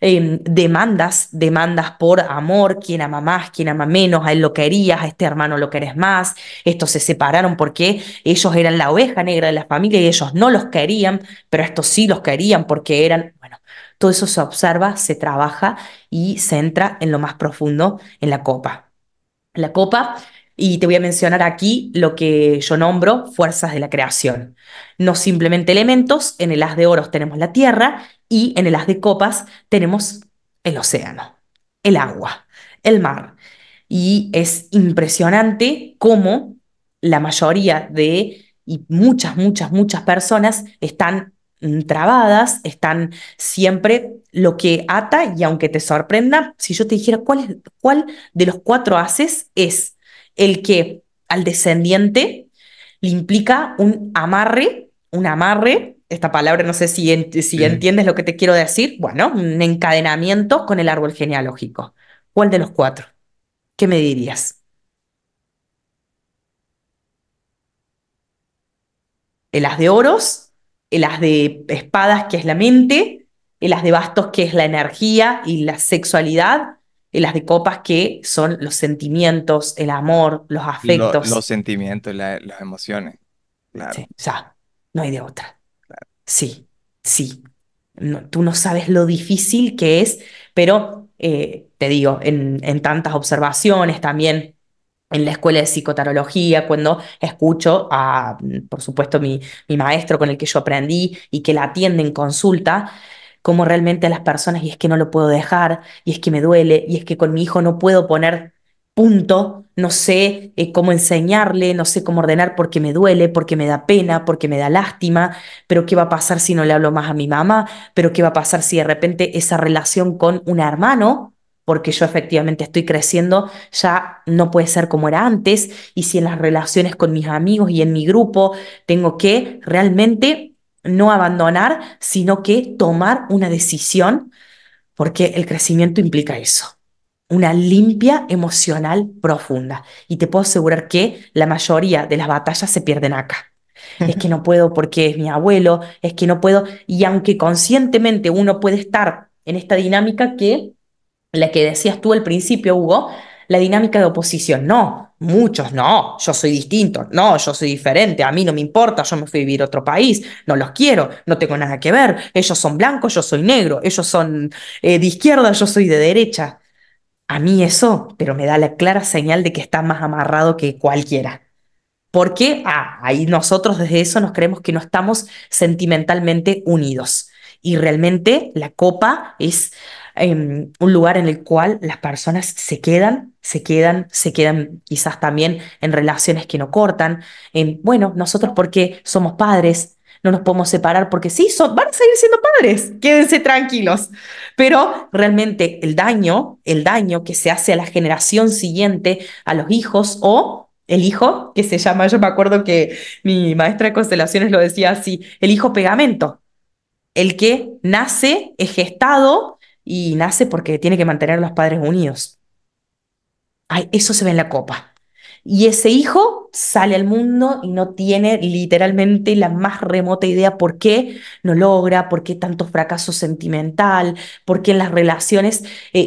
Speaker 1: Em, demandas, demandas por amor, quién ama más, quién ama menos, a él lo querías, a este hermano lo querés más, estos se separaron porque ellos eran la oveja negra de la familia y ellos no los querían, pero estos sí los querían porque eran, bueno, todo eso se observa, se trabaja y se entra en lo más profundo, en la copa. La copa y te voy a mencionar aquí lo que yo nombro fuerzas de la creación. No simplemente elementos, en el haz de oros tenemos la tierra y en el as de copas tenemos el océano, el agua, el mar. Y es impresionante cómo la mayoría de, y muchas, muchas, muchas personas están mm, trabadas, están siempre lo que ata y aunque te sorprenda, si yo te dijera cuál, cuál de los cuatro haces es el que al descendiente le implica un amarre, un amarre esta palabra, no sé si, si entiendes lo que te quiero decir, bueno, un encadenamiento con el árbol genealógico. ¿Cuál de los cuatro? ¿Qué me dirías? ¿en las de oros, ¿en las de espadas, que es la mente, ¿en las de bastos, que es la energía y la sexualidad, ¿en las de copas, que son los sentimientos, el amor, los afectos. los
Speaker 2: sentimientos, las emociones.
Speaker 1: ya, no hay de otra. Sí, sí. tú no sabes lo difícil que es, pero eh, te digo, en, tantas observaciones también en la escuela de psicoterapia, cuando escucho a, mm, por supuesto, mi, maestro con el que yo aprendí y que la atiende en consulta, como realmente a las personas, y es que no lo puedo dejar, y es que me duele, y es que con mi hijo no puedo poner punto, no sé eh, cómo enseñarle, no sé cómo ordenar porque me duele, porque me da pena, porque me da lástima, pero qué va a pasar si no le hablo más a mi mamá, pero qué va a pasar si de repente esa relación con un hermano, porque yo efectivamente estoy creciendo, ya no puede ser como era antes, y si en las relaciones con mis amigos y en mi grupo tengo que realmente no abandonar, sino que tomar una decisión, porque el crecimiento implica eso una limpia emocional profunda. Y te puedo asegurar que la mayoría de las batallas se pierden acá. Es que no puedo porque es mi abuelo, es que no puedo. Y aunque conscientemente uno puede estar en esta dinámica que, la que decías tú al principio, Hugo, la dinámica de oposición, no, muchos, no, yo soy distinto, no, yo soy diferente, a mí no me importa, yo me fui a vivir a otro país, no los quiero, no tengo nada que ver, ellos son blancos, yo soy negro, ellos son eh, de izquierda, yo soy de derecha. A mí eso, pero me da la clara señal de que está más amarrado que cualquiera. Porque ah, ahí nosotros desde eso nos creemos que no estamos sentimentalmente unidos. Y realmente la copa es em, un lugar en el cual las personas se quedan, se quedan, se quedan quizás también en relaciones que no cortan. bueno, nosotros porque somos padres, no nos podemos separar porque sí, son, van a seguir siendo padres, quédense tranquilos. Pero realmente el daño, el daño que se hace a la generación siguiente, a los hijos o el hijo, que se llama, yo me acuerdo que mi maestra de constelaciones lo decía así, el hijo pegamento, el que nace, es gestado y nace porque tiene que mantener a los padres unidos. Ay, eso se ve en la copa. Y ese hijo sale al mundo y no tiene literalmente la más remota idea por qué no logra, por qué tantos fracaso sentimental, por qué en las relaciones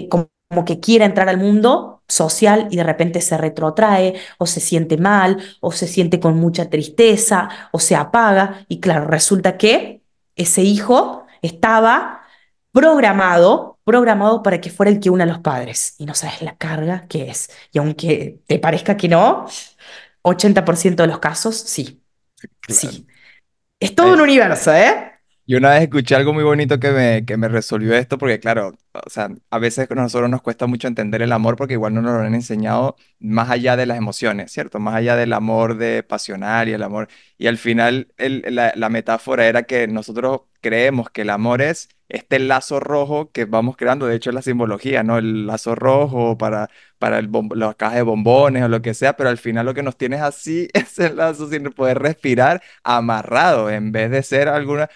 Speaker 1: como, eh, como que quiera entrar al mundo social y de repente se retrotrae o se siente mal o se siente con mucha tristeza o se apaga. Y claro, resulta que ese hijo estaba programado programado para que fuera el que una a los padres. Y no sabes la carga que es. Y aunque te parezca que no,
Speaker 2: 80% de los casos sí. Sí. Es todo un universo, ¿eh? y una vez escuché algo muy bonito que me, que me resolvió esto, porque claro, o sea, a veces a nosotros nos cuesta mucho entender el amor porque igual no nos lo han enseñado más allá de las emociones, ¿cierto? Más allá del amor de pasional y el amor. Y al final el, la, la metáfora era que nosotros creemos que el amor es este lazo rojo que vamos creando, de hecho es la simbología, ¿no? El lazo rojo para, para el la caja de bombones o lo que sea, pero al final lo que nos tienes así es (laughs) el lazo sin poder respirar, amarrado, en vez de ser alguna,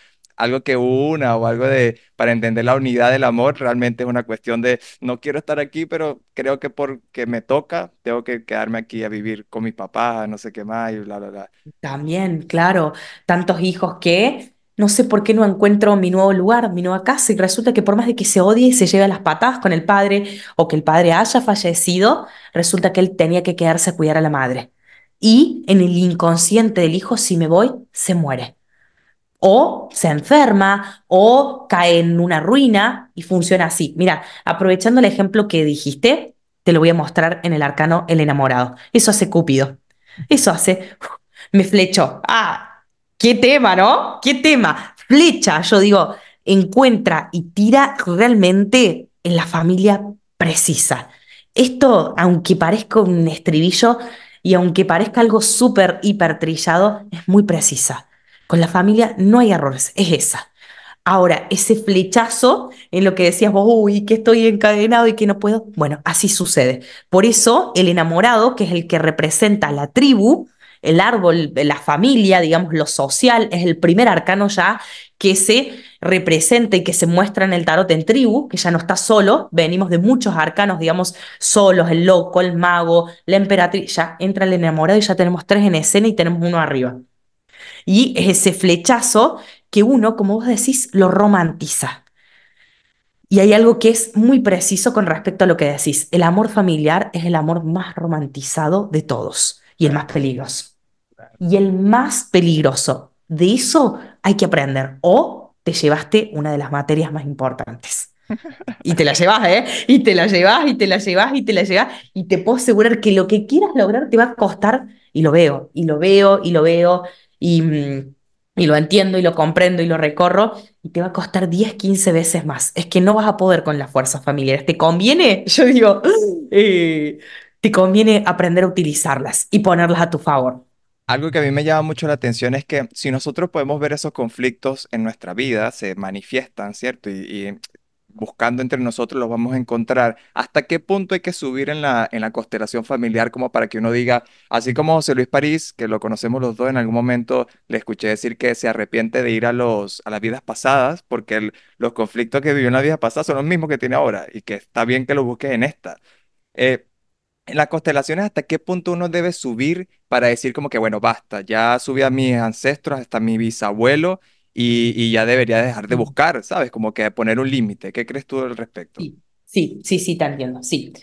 Speaker 2: algo que una o algo de, para entender la unidad del amor, realmente es una cuestión de, no quiero estar aquí, pero creo que porque me toca, tengo que quedarme aquí a vivir con mis papás, no sé qué más, y bla, bla, bla.
Speaker 1: También, claro, tantos hijos que no sé por qué no encuentro mi nuevo lugar, mi nueva casa, y resulta que por más de que se odie, y se lleve las patadas con el padre o que el padre haya fallecido, resulta que él tenía que quedarse a cuidar a la madre. Y en el inconsciente del hijo, si me voy, se muere o se enferma o cae en una ruina y funciona así. Mira, aprovechando el ejemplo que dijiste, te lo voy a mostrar en el arcano El enamorado. Eso hace Cúpido. Eso hace... me flechó. Ah, qué tema, ¿no? ¿Qué tema? Flecha, yo digo, encuentra y tira realmente en la familia precisa. Esto, aunque parezca un estribillo y aunque parezca algo súper hipertrillado, es muy precisa. Con la familia no hay errores, es esa. Ahora, ese flechazo en lo que decías vos, uy, que estoy encadenado y que no puedo, bueno, así sucede. Por eso el enamorado, que es el que representa la tribu, el árbol, eh, la familia, digamos, lo social, es el primer arcano ya que se representa y que se muestra en el tarot en tribu, que ya no está solo, venimos de muchos arcanos, digamos, solos, el loco, el mago, la emperatriz, ya entra el enamorado y ya tenemos tres en escena y tenemos uno arriba. Y es ese flechazo que uno, como vos decís, lo romantiza. Y hay algo que es muy preciso con respecto a lo que decís. El amor familiar es el amor más romantizado de todos y el más peligroso. Y el más peligroso. De eso hay que aprender. O te llevaste una de las materias más importantes. Y te la llevas, ¿eh? Y te la llevas, y te la llevas, y te la llevas. Y te puedo asegurar que lo que quieras lograr te va a costar. Y lo veo, y lo veo, y lo veo. Mm, y, lo entiendo y lo comprendo y lo recorro, y te va a costar 10, 15 veces más. Es que no vas a poder con las fuerzas familiares. ¿Te conviene?
Speaker 2: (laughs) Yo digo, eh, te conviene aprender a utilizarlas y ponerlas a tu favor. Algo que a mí me llama mucho la atención es que si nosotros podemos ver esos conflictos en nuestra vida, se manifiestan, ¿cierto? y buscando entre nosotros los vamos a encontrar. ¿Hasta qué punto hay que subir en la, en la constelación familiar como para que uno diga, así como José Luis París, que lo conocemos los dos, en algún momento le escuché decir que se arrepiente de ir a, los, a las vidas pasadas porque los conflictos que vivió en la vida pasada son los mismos que tiene ahora y que está bien que lo busque en esta. Eh, en las constelaciones, ¿hasta qué punto uno debe subir para decir como que, bueno, basta, ya subí a mis ancestros, hasta mi bisabuelo, y, ya debería dejar de buscar, ¿sabes? Como que poner un límite. ¿Qué crees tú al respecto? Sí, sí, sí,
Speaker 1: te entiendo, sí.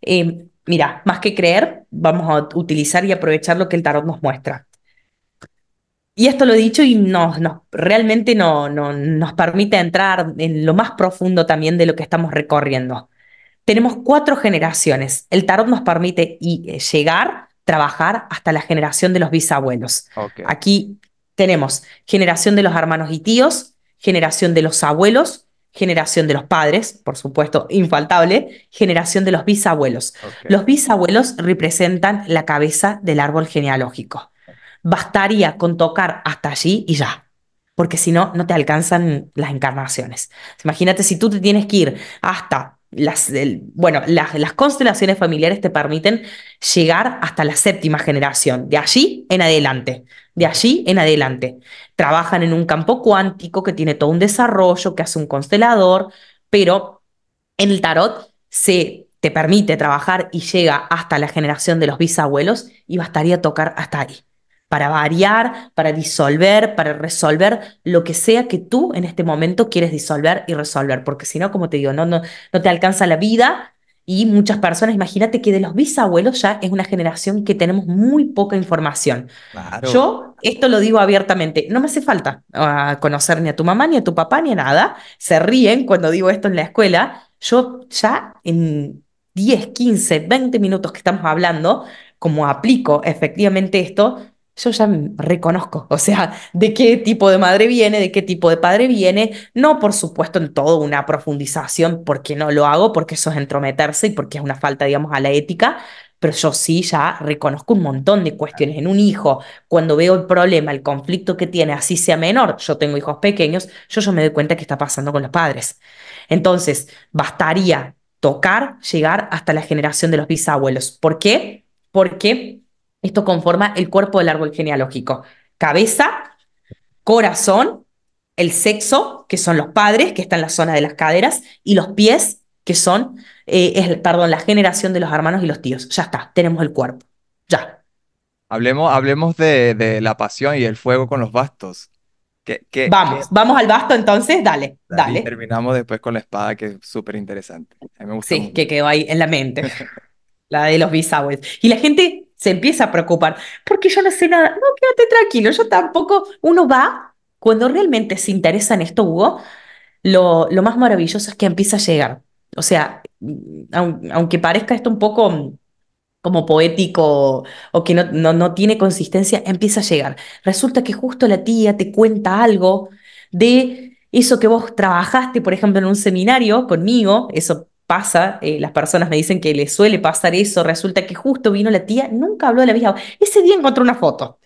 Speaker 1: Em, mira, más que creer, vamos a utilizar y aprovechar lo que el tarot nos muestra. Y esto lo he dicho y no, no, realmente no, no, nos permite entrar en lo más profundo también de lo que estamos recorriendo. Tenemos cuatro generaciones. El tarot nos permite y, eh, llegar, trabajar hasta la generación de los bisabuelos. Aquí tenemos generación de los hermanos y tíos, generación de los abuelos, generación de los padres, por supuesto, infaltable, generación de los bisabuelos. Los bisabuelos representan la cabeza del árbol genealógico. Bastaría con tocar hasta allí y ya, porque si no, no te alcanzan las encarnaciones. Imagínate si tú te tienes que ir hasta las, bueno, las, las constelaciones familiares te permiten llegar hasta la séptima generación, de allí en adelante, de allí en adelante. Trabajan en un campo cuántico que tiene todo un desarrollo, que hace un constelador, pero en el tarot se te permite trabajar y llega hasta la generación de los bisabuelos y bastaría tocar hasta ahí para variar, para disolver, para resolver lo que sea que tú en este momento quieres disolver y resolver, porque si no, como te digo, no, no, no te alcanza la vida y muchas personas, imagínate que de los bisabuelos ya es una generación que tenemos muy poca información. Yo esto lo digo abiertamente, no me hace falta ah, conocer ni a tu mamá, ni a tu papá, ni a nada. Se ríen cuando digo esto en la escuela. Yo ya en 10, 15, 20 minutos que estamos hablando, como aplico efectivamente esto, yo ya reconozco, o sea, de qué tipo de madre viene, de qué tipo de padre viene, no por supuesto en toda una profundización, porque no lo hago, porque eso es entrometerse y porque es una falta, digamos, a la ética, pero yo sí ya reconozco un montón de cuestiones en un hijo. Cuando veo el problema, el conflicto que tiene, así sea menor, yo tengo hijos pequeños, yo ya me doy cuenta que está pasando con los padres. Entonces, bastaría tocar llegar hasta la generación de los bisabuelos. ¿Por qué? Porque esto conforma el cuerpo del árbol genealógico. Cabeza, corazón, el sexo, que son los padres, que están en la zona de las caderas, y los pies, que son, eh, perdón, la generación de los hermanos y los tíos. Ya está, tenemos el cuerpo. Ya.
Speaker 2: Hablemos, hablemos de, la pasión y el fuego con los bastos. ¿Qué, vamos, vamos
Speaker 1: al basto entonces, dale, dale.
Speaker 2: terminamos después con la espada, que es súper interesante. Sí, que
Speaker 1: quedó ahí en la mente. (laughs) la de los bisagües. Y la gente se empieza a preocupar, porque yo no sé nada, no, quédate tranquilo, yo tampoco, uno va, cuando realmente se interesa en esto, Hugo, lo, lo más maravilloso es que empieza a llegar. O sea, aunque parezca esto un poco mm, como poético o que no, no, no, tiene consistencia, empieza a llegar. Resulta que justo la tía te cuenta algo de eso que vos trabajaste, por ejemplo, en un seminario conmigo, eso pasa, eh, las personas me dicen que les suele pasar eso, resulta que justo vino la tía, nunca habló de la vieja, ese día encontró una foto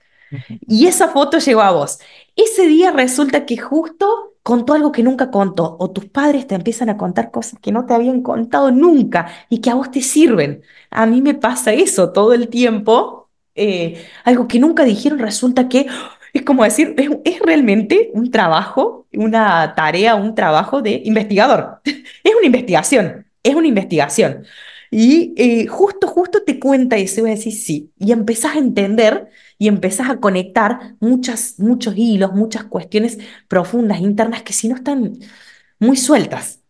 Speaker 1: y esa foto llegó a vos. Ese día resulta que justo contó algo que nunca contó o tus padres te empiezan a contar cosas que no te habían contado nunca y que a vos te sirven. A mí me pasa eso todo el tiempo. Eh, algo que nunca dijeron resulta que es como decir, es, realmente un trabajo, una tarea, un trabajo de investigador. (laughs) es una investigación es una investigación. Y eh, justo, justo te cuenta y se va a decir sí. Y empezás a entender y empezás a conectar muchas, muchos hilos, muchas cuestiones profundas, internas, que si no están muy sueltas.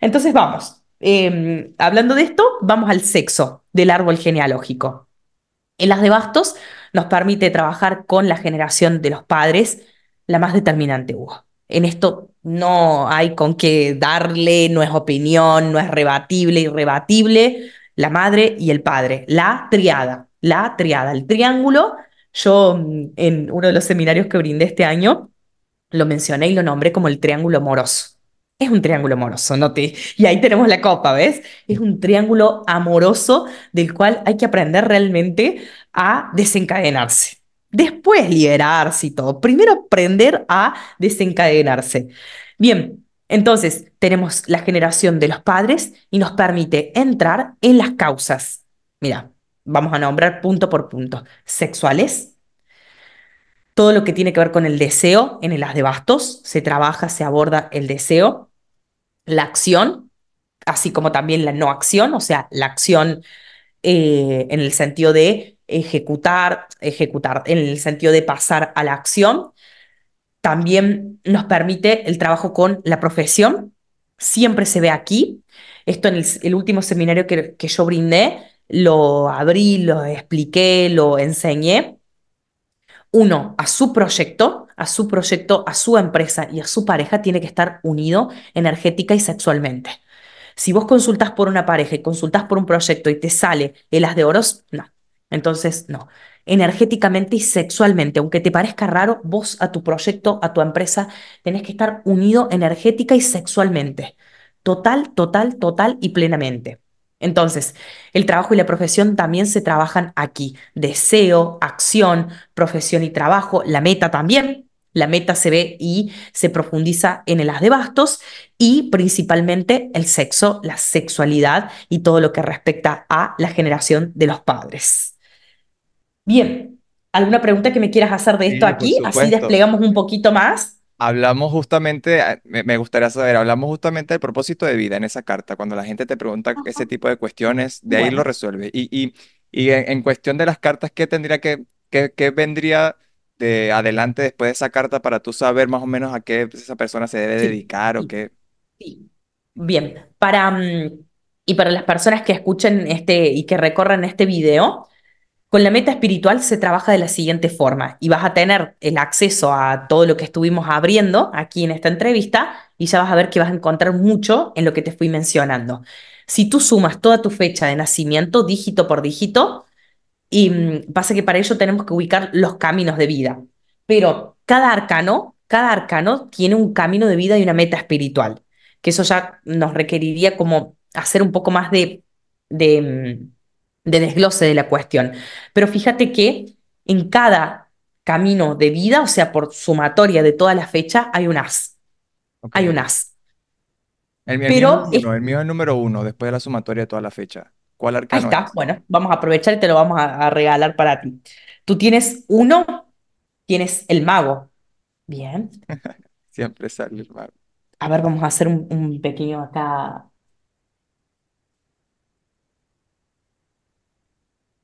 Speaker 1: Entonces vamos, em, hablando de esto, vamos al sexo del árbol genealógico. En las de nos permite trabajar con la generación de los padres, la más determinante, Hugo. En esto no hay con qué darle, no es opinión, no es rebatible, irrebatible, la madre y el padre, la triada, la triada, el triángulo. Yo mm, en uno de los seminarios que brindé este año lo mencioné y lo nombré como el triángulo amoroso. Es un triángulo amoroso, no te... Y ahí tenemos la copa, ¿ves? Es un triángulo amoroso del cual hay que aprender realmente a desencadenarse después liberarse y todo. Primero aprender a desencadenarse. Bien, entonces tenemos la generación de los padres y nos permite entrar en las causas. Mira, vamos a nombrar punto por punto. Sexuales, todo lo que tiene que ver con el deseo en el as de bastos, se trabaja, se aborda el deseo, la acción, así como también la no acción, o sea, la acción eh, en el sentido de ejecutar, ejecutar en el sentido de pasar a la acción. También nos permite el trabajo con la profesión. Siempre se ve aquí. Esto en el, último seminario que, que, yo brindé, lo abrí, lo expliqué, lo enseñé. Uno, a su proyecto, a su proyecto, a su empresa y a su pareja tiene que estar unido energética y sexualmente. Si vos consultas por una pareja y consultas por un proyecto y te sale el as de oros, no, entonces, no, energéticamente y sexualmente, aunque te parezca raro, vos a tu proyecto, a tu empresa, tenés que estar unido energética y sexualmente. Total, total, total y plenamente. Entonces, el trabajo y la profesión también se trabajan aquí. Deseo, acción, profesión y trabajo, la meta también. La meta se ve y se profundiza en el as de bastos y principalmente el sexo, la sexualidad y todo lo que respecta a la generación de los padres. Bien, ¿alguna pregunta que me quieras hacer de esto aquí? Así desplegamos un poquito más.
Speaker 2: Hablamos justamente, eh, me gustaría saber, hablamos justamente del propósito de vida en esa carta, cuando la gente te pregunta ese tipo de cuestiones, de ahí lo resuelve. Y, y, en, cuestión de las cartas, ¿qué tendría que, vendría de adelante después de esa carta para tú saber más o menos a qué esa persona se debe dedicar o qué? Sí.
Speaker 1: Bien, para, mm, y para las personas que escuchen este y que recorren este video, con la meta espiritual se trabaja de la siguiente forma y vas a tener el acceso a todo lo que estuvimos abriendo aquí en esta entrevista y ya vas a ver que vas a encontrar mucho en lo que te fui mencionando. Si tú sumas toda tu fecha de nacimiento, dígito por dígito, y mm, pasa que para ello tenemos que ubicar los caminos de vida. Pero cada arcano, cada arcano tiene un camino de vida y una meta espiritual, que eso ya nos requeriría como hacer un poco más de, de mm, de desglose de la cuestión. Pero fíjate que en cada camino de vida, o sea, por sumatoria de toda la fecha, hay un as.
Speaker 2: Hay un as. El, mío, es el número uno, después de la sumatoria de toda la fecha. ¿Cuál arcano Ahí está,
Speaker 1: bueno, vamos a aprovechar y te lo vamos a, regalar para ti. Tú tienes uno, tienes el mago. Bien. (laughs)
Speaker 2: Siempre sale el mago.
Speaker 1: A ver, vamos a hacer un pequeño acá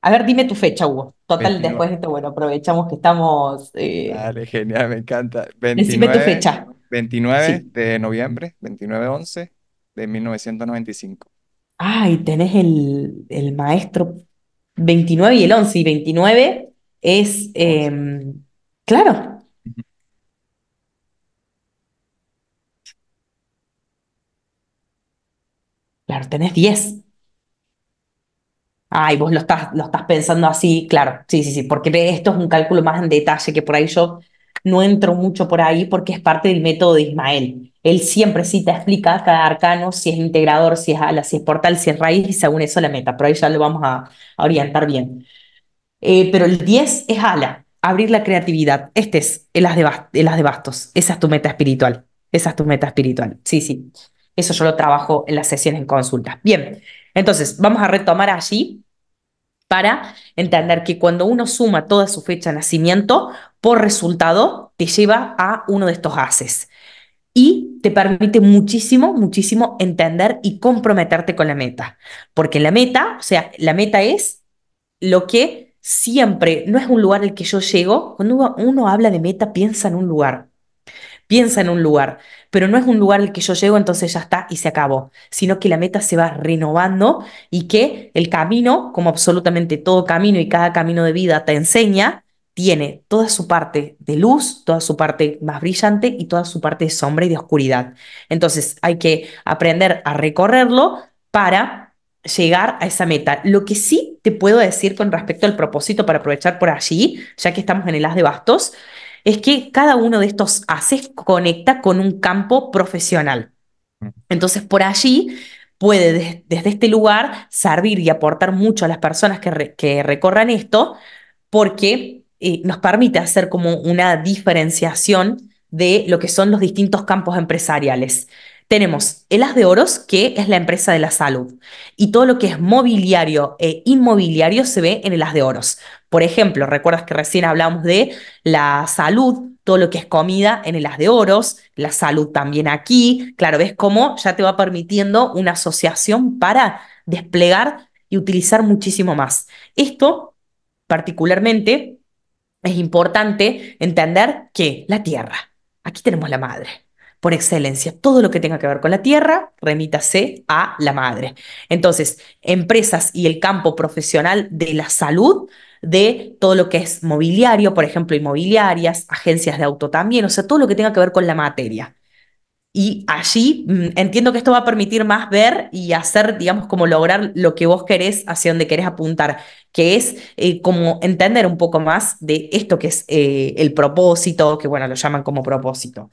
Speaker 1: A ver, dime tu fecha, Hugo. Total, después de esto, bueno,
Speaker 2: aprovechamos que estamos. Eh, Dale, genial, me encanta. 29, tu fecha. 29 de noviembre, 29-11 de 1995.
Speaker 1: Ay, tenés el, maestro 29 y el 11, y 29 es. Em, claro. Claro, tenés 10. Ay, vos lo estás, lo estás pensando así, claro, sí, sí, sí, porque esto es un cálculo más en detalle, que por ahí yo no entro mucho por ahí porque es parte del método de Ismael. Él siempre sí te explica cada arcano, si es integrador, si es ala, si es portal, si es raíz, y según eso la meta, pero ahí ya lo vamos a, orientar bien. Eh, pero el 10 es ala, abrir la creatividad. Este es el as, de, bastos, esa es tu meta espiritual, esa es tu meta espiritual, sí, sí. Eso yo lo trabajo en las sesiones en consultas. Bien, entonces vamos a retomar allí para entender que cuando uno suma toda su fecha de nacimiento, por resultado te lleva a uno de estos haces. Y te permite muchísimo, muchísimo entender y comprometerte con la meta. Porque la meta, o sea, la meta es lo que siempre, no es un lugar al que yo llego. Cuando uno habla de meta, piensa en un lugar piensa en un lugar, pero no es un lugar al que yo llego, entonces ya está y se acabó, sino que la meta se va renovando y que el camino, como absolutamente todo camino y cada camino de vida te enseña, tiene toda su parte de luz, toda su parte más brillante y toda su parte de sombra y de oscuridad. Entonces hay que aprender a recorrerlo para llegar a esa meta. Lo que sí te puedo decir con respecto al propósito para aprovechar por allí, ya que estamos en el haz de bastos, es que cada uno de estos haces conecta con un campo profesional. Mm. Entonces, por allí puede desde este lugar servir y aportar mucho a las personas que, recorran esto, porque eh, nos permite hacer como una diferenciación de lo que son los distintos campos empresariales. Tenemos el As de Oros, que es la empresa de la salud, y todo lo que es mobiliario e inmobiliario se ve en el As de Oros. Por ejemplo, recuerdas que recién hablamos de la salud, todo lo que es comida en el As de Oros, la salud también aquí. Claro, ves cómo ya te va permitiendo una asociación para desplegar y utilizar muchísimo más. Esto, particularmente, es importante entender que la tierra, aquí tenemos la madre por excelencia. Todo lo que tenga que ver con la tierra, remítase a la madre. Entonces, empresas y el campo profesional de la salud, de todo lo que es mobiliario, por ejemplo, inmobiliarias, agencias de auto también, o sea, todo lo que tenga que ver con la materia. Y allí mm, entiendo que esto va a permitir más ver y hacer, digamos, como lograr lo que vos querés hacia donde querés apuntar, que es eh, como entender un poco más de esto que es eh, el propósito, que bueno, lo llaman como propósito.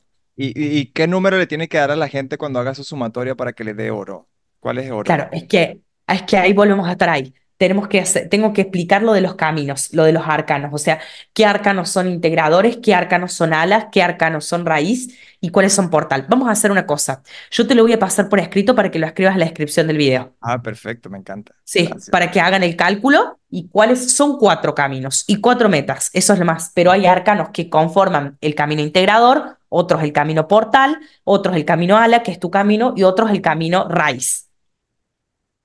Speaker 2: ¿Y, qué número le tiene que dar a la gente cuando haga su sumatoria para que le dé oro? ¿Cuál es el oro? Claro, es
Speaker 1: que, es que ahí volvemos a estar ahí. Tenemos que hacer, tengo que explicar lo de los caminos, lo de los arcanos, o sea, qué arcanos son integradores, qué arcanos son alas, qué arcanos son raíz y cuáles son portal. Vamos a hacer una cosa. Yo te lo voy a pasar por escrito para que lo escribas en la descripción del video.
Speaker 2: Ah, perfecto, me
Speaker 1: encanta. Sí, para que hagan el cálculo y cuáles son cuatro caminos y cuatro metas, eso es lo más, pero hay arcanos que conforman el camino integrador, otros el camino portal, otros el camino ala, que es tu camino, y otros el camino raíz.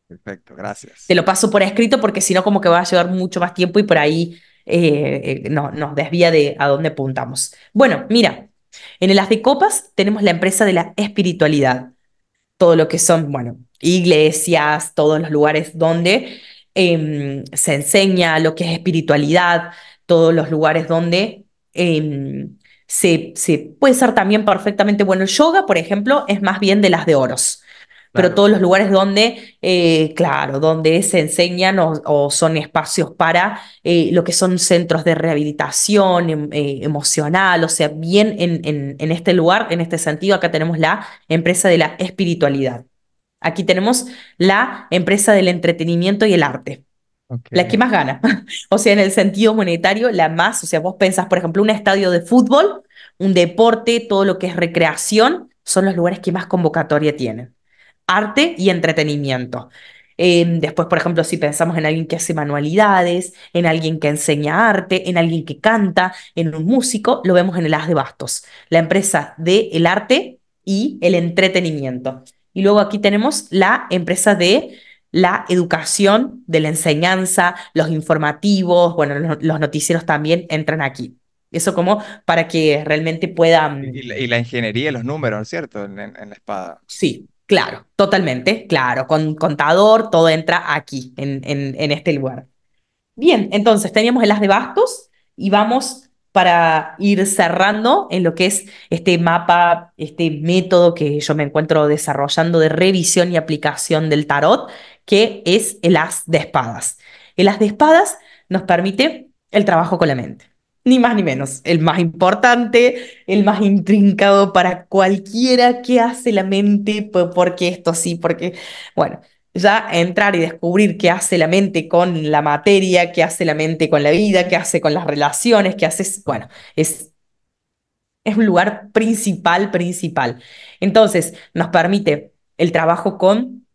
Speaker 1: Perfecto, gracias. Te lo paso por escrito porque si no, como que va a llevar mucho más tiempo y por ahí eh, eh, no, nos desvía de a dónde apuntamos. Bueno, mira, en el As de Copas tenemos la empresa de la espiritualidad. Todo lo que son, bueno, iglesias, todos los lugares donde em, se enseña lo que es espiritualidad, todos los lugares donde em, se, puede ser también perfectamente bueno. El yoga, por ejemplo, es más bien de las de oros. Pero todos los lugares donde, eh, claro, donde se enseñan o, son espacios para eh, lo que son centros de rehabilitación em, eh, emocional, o sea, bien en este lugar, en este sentido, acá tenemos la empresa de la espiritualidad. Aquí tenemos la empresa del entretenimiento y el arte. La que más gana. (laughs) o sea, en el sentido monetario, la más. O sea, vos pensás, por ejemplo, un estadio de fútbol, un deporte, todo lo que es recreación, son los lugares que más convocatoria tienen. Arte y entretenimiento. Em, después, por ejemplo, si pensamos en alguien que hace manualidades, en alguien que enseña arte, en alguien que canta, en un músico, lo vemos en el As de Bastos, la empresa del el arte y el entretenimiento. Y luego aquí tenemos la empresa de la educación de la enseñanza, los informativos, bueno, los, noticieros también entran aquí. Eso como para que realmente puedan...
Speaker 2: Y la, y ingeniería, los números, ¿cierto? En, en, la espada.
Speaker 1: Sí, claro, totalmente, claro. Con contador, todo entra aquí, en, en este lugar. Bien, entonces teníamos el as de bastos y vamos para ir cerrando en lo que es este mapa, este método que yo me encuentro desarrollando de revisión y aplicación del tarot, que es el as de espadas. El as de espadas nos permite el trabajo con la mente. Ni más ni menos, el más importante, el más intrincado para cualquiera que hace la mente, porque esto sí, porque, bueno, ya entrar y descubrir qué hace la mente con la materia, qué hace la mente con la vida, qué hace con las relaciones, qué hace, bueno, es, es un lugar principal, principal. Entonces, nos permite el trabajo con,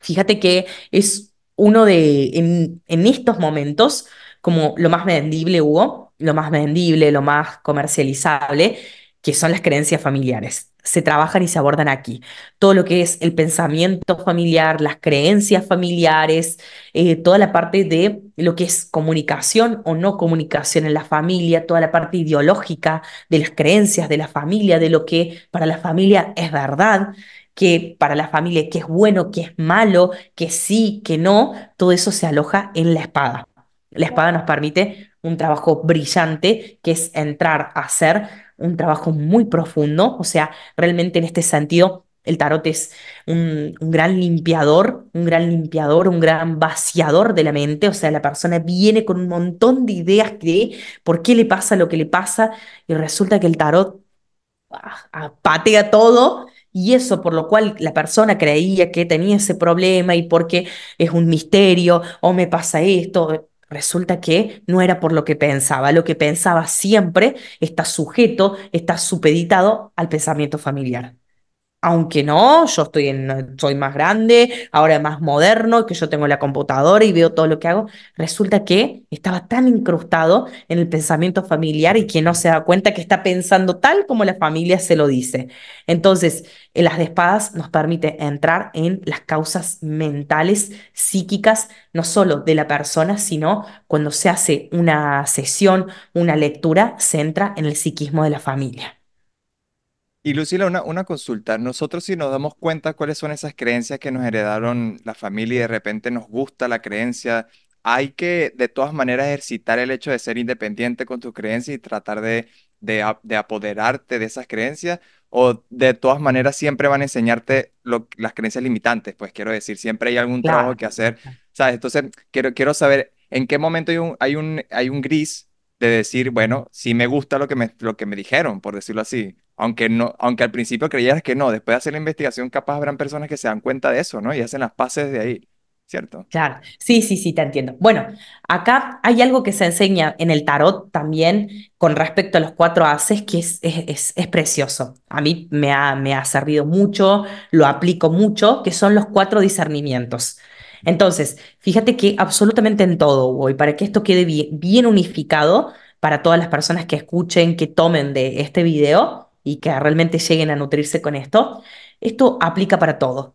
Speaker 1: fíjate que es uno de, en, en estos momentos, como lo más vendible, Hugo, lo más vendible, lo más comercializable, que son las creencias familiares se trabajan y se abordan aquí. Todo lo que es el pensamiento familiar, las creencias familiares, eh, toda la parte de lo que es comunicación o no comunicación en la familia, toda la parte ideológica de las creencias de la familia, de lo que para la familia es verdad que para la familia, que es bueno, que es malo, que sí, que no, todo eso se aloja en la espada. La espada nos permite un trabajo brillante que es entrar a ser un trabajo muy profundo, o sea, realmente en este sentido el tarot es un, gran limpiador, un gran limpiador, un gran vaciador de la mente. O sea, la persona viene con un montón de ideas de por qué le pasa lo que le pasa y resulta que el tarot ah, ah, patea todo. Y eso por lo cual la persona creía que tenía ese problema y porque es un misterio o me pasa esto, Resulta que no era por lo que pensaba, lo que pensaba siempre está sujeto, está supeditado al pensamiento familiar aunque no, yo estoy soy más grande, ahora más moderno, que yo tengo la computadora y veo todo lo que hago, resulta que estaba tan incrustado en el pensamiento familiar y que no se da cuenta que está pensando tal como la familia se lo dice. Entonces, eh, las de espadas nos permite entrar en las causas mentales, psíquicas, no solo de la persona, sino cuando se hace una sesión, una lectura, centra en el psiquismo de la familia.
Speaker 2: Y Lucila, una, una consulta. Nosotros si nos damos cuenta cuáles son esas creencias que nos heredaron la familia y de repente nos gusta la creencia, hay que de todas maneras ejercitar el hecho de ser independiente con tu creencia y tratar de, de, apoderarte de esas creencias o de todas maneras siempre van a enseñarte las creencias limitantes, pues quiero decir, siempre hay algún trabajo que hacer, ¿sabes? Entonces, quiero, quiero saber en qué momento hay un, hay un, hay un gris de decir, bueno, sí me gusta lo que me, lo que me dijeron, por decirlo así. Aunque, no, aunque al principio creyeras que no, después de hacer la investigación capaz habrán personas que se dan cuenta de eso, ¿no? Y hacen las paces de ahí, ¿cierto? Claro, sí, sí, sí, te entiendo. Bueno, acá hay algo que se enseña en el tarot también
Speaker 1: con respecto a los cuatro haces que es, es, precioso. A mí me ha, me ha servido mucho, lo aplico mucho, que son los cuatro discernimientos. Entonces, fíjate que absolutamente en todo, hoy para que esto quede bien, unificado para todas las personas que escuchen, que tomen de este video, y que realmente lleguen a nutrirse con esto, esto aplica para todo.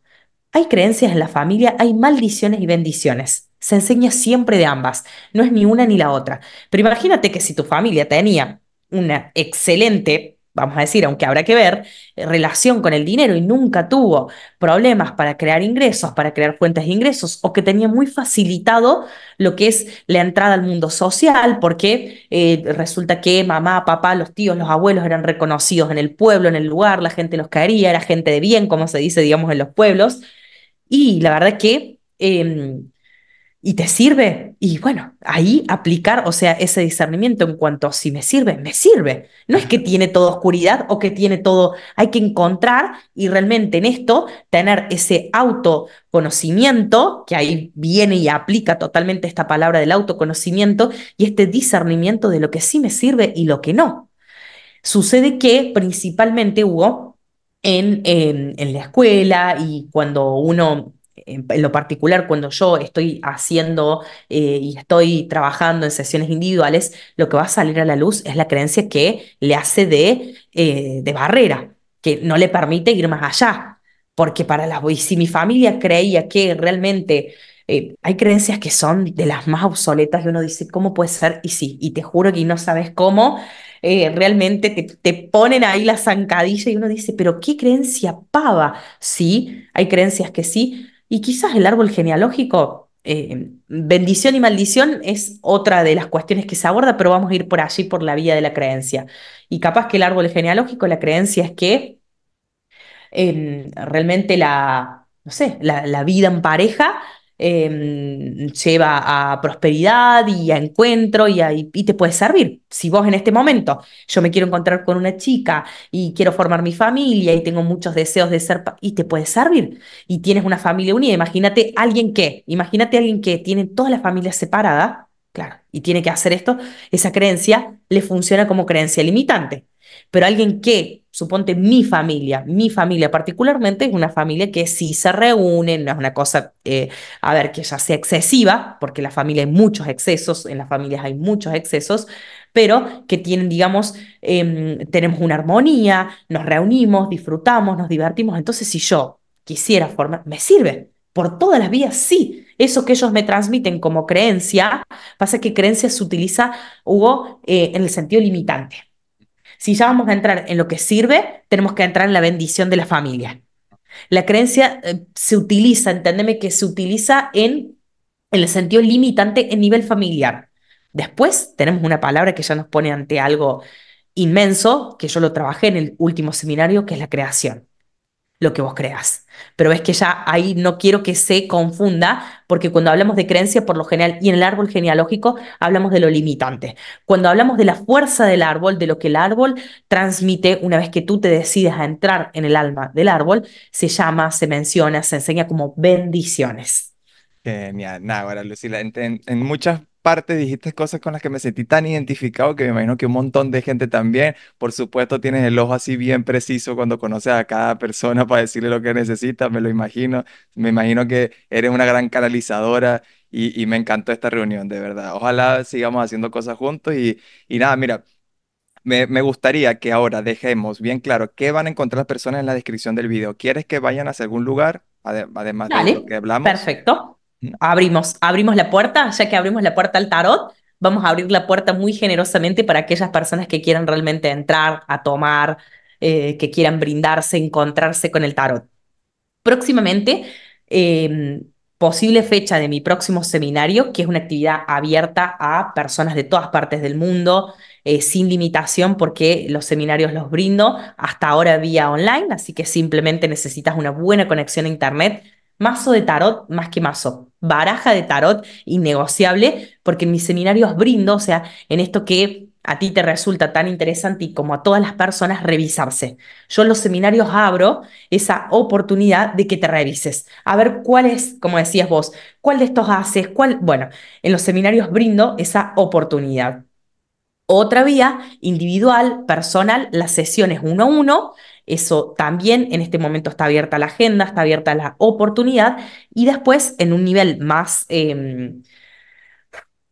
Speaker 1: Hay creencias en la familia, hay maldiciones y bendiciones. Se enseña siempre de ambas, no es ni una ni la otra. Pero imagínate que si tu familia tenía una excelente vamos a decir, aunque habrá que ver, eh, relación con el dinero y nunca tuvo problemas para crear ingresos, para crear fuentes de ingresos, o que tenía muy facilitado lo que es la entrada al mundo social, porque eh, resulta que mamá, papá, los tíos, los abuelos eran reconocidos en el pueblo, en el lugar, la gente los caería, era gente de bien, como se dice, digamos, en los pueblos. Y la verdad que... Em, y te sirve. Y bueno, ahí aplicar, o sea, ese discernimiento en cuanto a si me sirve, me sirve. No es que tiene toda oscuridad o que tiene todo, hay que encontrar y realmente en esto tener ese autoconocimiento, que ahí viene y aplica totalmente esta palabra del autoconocimiento y este discernimiento de lo que sí me sirve y lo que no. Sucede que principalmente, Hugo, en, en, en la escuela y cuando uno en, lo particular, cuando yo estoy haciendo eh, y estoy trabajando en sesiones individuales, lo que va a salir a la luz es la creencia que le hace de, eh, de barrera, que no le permite ir más allá. Porque para la, y si mi familia creía que realmente eh, hay creencias que son de las más obsoletas y uno dice, ¿cómo puede ser? Y sí, y te juro que no sabes cómo, realmente te, ponen ahí la zancadilla y uno dice, pero qué creencia pava. Sí, hay creencias que sí, y quizás el árbol genealógico, eh, bendición y maldición es otra de las cuestiones que se aborda, pero vamos a ir por allí, por la vía de la creencia. Y capaz que el árbol genealógico, la creencia es que em, realmente la, no sé, la vida en pareja Em, lleva a prosperidad y a encuentro y, y, te puede servir. Si vos en este momento yo me quiero encontrar con una chica y quiero formar mi familia y tengo muchos deseos de ser y te puede servir y tienes una familia unida, imagínate alguien que, imagínate alguien que tiene todas las familias separadas, claro, y tiene que hacer esto, esa creencia le funciona como creencia limitante. Pero alguien que suponte mi familia, mi familia particularmente es una familia que sí se reúne, no es una cosa, eh, a ver, que ya sea excesiva, porque en la familia hay muchos excesos, en las familias hay muchos excesos, pero que tienen, digamos, em, tenemos una armonía, nos reunimos, disfrutamos, nos divertimos, entonces si yo quisiera formar, me sirve, por todas las vías sí. Eso que ellos me transmiten como creencia, pasa que creencia se utiliza, Hugo, eh, en el sentido limitante. Si ya vamos a entrar en lo que sirve, tenemos que entrar en la bendición de la familia. La creencia eh, se utiliza, enténdeme que se utiliza en el sentido limitante en nivel familiar. Después tenemos una palabra que ya nos pone ante algo inmenso, que yo lo trabajé en el último seminario, que es la creación lo que vos creas. Pero es que ya ahí no quiero que se confunda, porque cuando hablamos de creencia, por lo general, y en el árbol genealógico, hablamos de lo limitante. Cuando hablamos de la fuerza del árbol, de lo que el árbol transmite una vez que tú te decides a entrar en el alma del árbol, se llama, se menciona, se enseña como bendiciones.
Speaker 2: Genial, nada, ahora Lucila, en muchas parte dijiste cosas con las que me sentí tan identificado que me imagino que un montón de gente también. Por supuesto, tienes el ojo así bien preciso cuando conoces a cada persona para decirle lo que necesita, me lo imagino. Me imagino que eres una gran canalizadora y, me encantó esta reunión, de verdad. Ojalá sigamos haciendo cosas juntos y, nada, mira. Me, gustaría que ahora dejemos bien claro qué van a encontrar las personas en la descripción del video. ¿Quieres que vayan a algún lugar? Además Perfecto abrimos,
Speaker 1: abrimos la puerta, ya que abrimos la puerta al tarot, vamos a abrir la puerta muy generosamente para aquellas personas que quieran realmente entrar a tomar, eh, que quieran brindarse, encontrarse con el tarot. Próximamente, em, posible fecha de mi próximo seminario, que es una actividad abierta a personas de todas partes del mundo, eh, sin limitación, porque los seminarios los brindo hasta ahora vía online, así que simplemente necesitas una buena conexión a Internet. Mazo de tarot más que mazo baraja de tarot innegociable, porque en mis seminarios brindo, o sea, en esto que a ti te resulta tan interesante y como a todas las personas revisarse. Yo en los seminarios abro esa oportunidad de que te revises, a ver cuál es, como decías vos, cuál de estos haces, cuál, bueno, en los seminarios brindo esa oportunidad. Otra vía individual, personal, las sesiones uno a uno. Eso también en este momento está abierta la agenda, está abierta la oportunidad. Y después, en un nivel más... Em,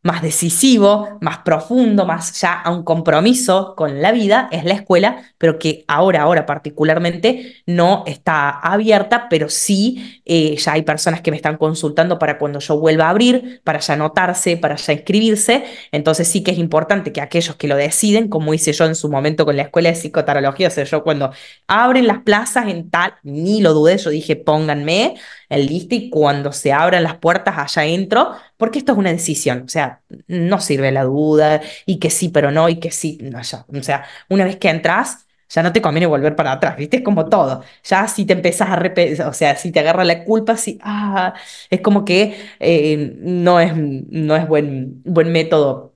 Speaker 1: más decisivo, más profundo, más ya a un compromiso con la vida, es la escuela, pero que ahora, ahora particularmente no está abierta, pero sí eh, ya hay personas que me están consultando para cuando yo vuelva a abrir, para ya anotarse, para ya inscribirse. Entonces sí que es importante que aquellos que lo deciden, como hice yo en su momento con la escuela de psicotarología, o sea, yo cuando abren las plazas en tal, ni lo dudé, yo dije pónganme el lista y cuando se abran las puertas allá entro porque esto es una decisión, o sea, no sirve la duda y que sí, pero no, y que sí, no, ya. O sea, una vez que entras, ya no te conviene volver para atrás, ¿viste? Es como todo. Ya si te empezás a repetir o sea, si te agarra la culpa, si, ah, es como que eh, no es, no es buen, buen método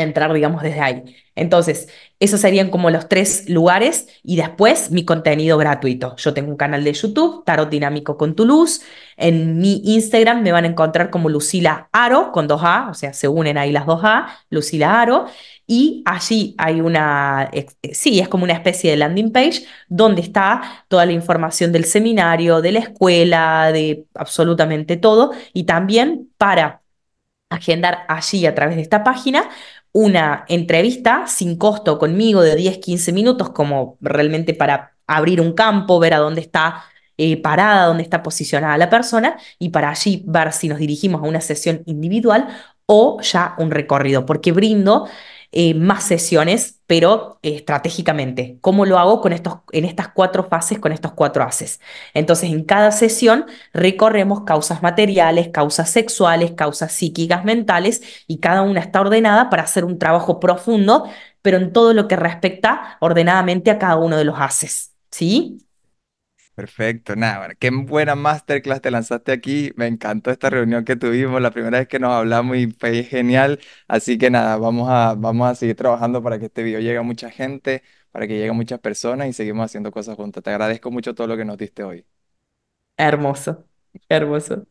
Speaker 1: entrar, digamos, desde ahí. Entonces, esos serían como los tres lugares y después mi contenido gratuito. Yo tengo un canal de YouTube, Tarot Dinámico con tu luz. En mi Instagram me van a encontrar como Lucila Aro, con dos A, o sea, se unen ahí las dos A, Lucila Aro. Y allí hay una, eh, sí, es como una especie de landing page donde está toda la información del seminario, de la escuela, de absolutamente todo. Y también para agendar allí a través de esta página una entrevista sin costo conmigo de 10, 15 minutos, como realmente para abrir un campo, ver a dónde está eh, parada, dónde está posicionada la persona y para allí ver si nos dirigimos a una sesión individual o ya un recorrido, porque brindo eh, más sesiones, pero eh, estratégicamente. ¿Cómo lo hago con estos, en estas cuatro fases, con estos cuatro haces? Entonces, en cada sesión recorremos causas materiales, causas sexuales, causas psíquicas, mentales, y cada una está ordenada para hacer un trabajo profundo, pero en todo lo que respecta ordenadamente a cada uno de los haces. ¿Sí?
Speaker 2: Perfecto, nada, qué buena masterclass te lanzaste aquí. Me encantó esta reunión que tuvimos, la primera vez que nos hablamos y fue genial. Así que nada, vamos a, vamos a seguir trabajando para que este video llegue a mucha gente, para que llegue a muchas personas y seguimos haciendo cosas juntas. Te agradezco mucho todo lo que nos diste hoy.
Speaker 1: Hermoso, hermoso.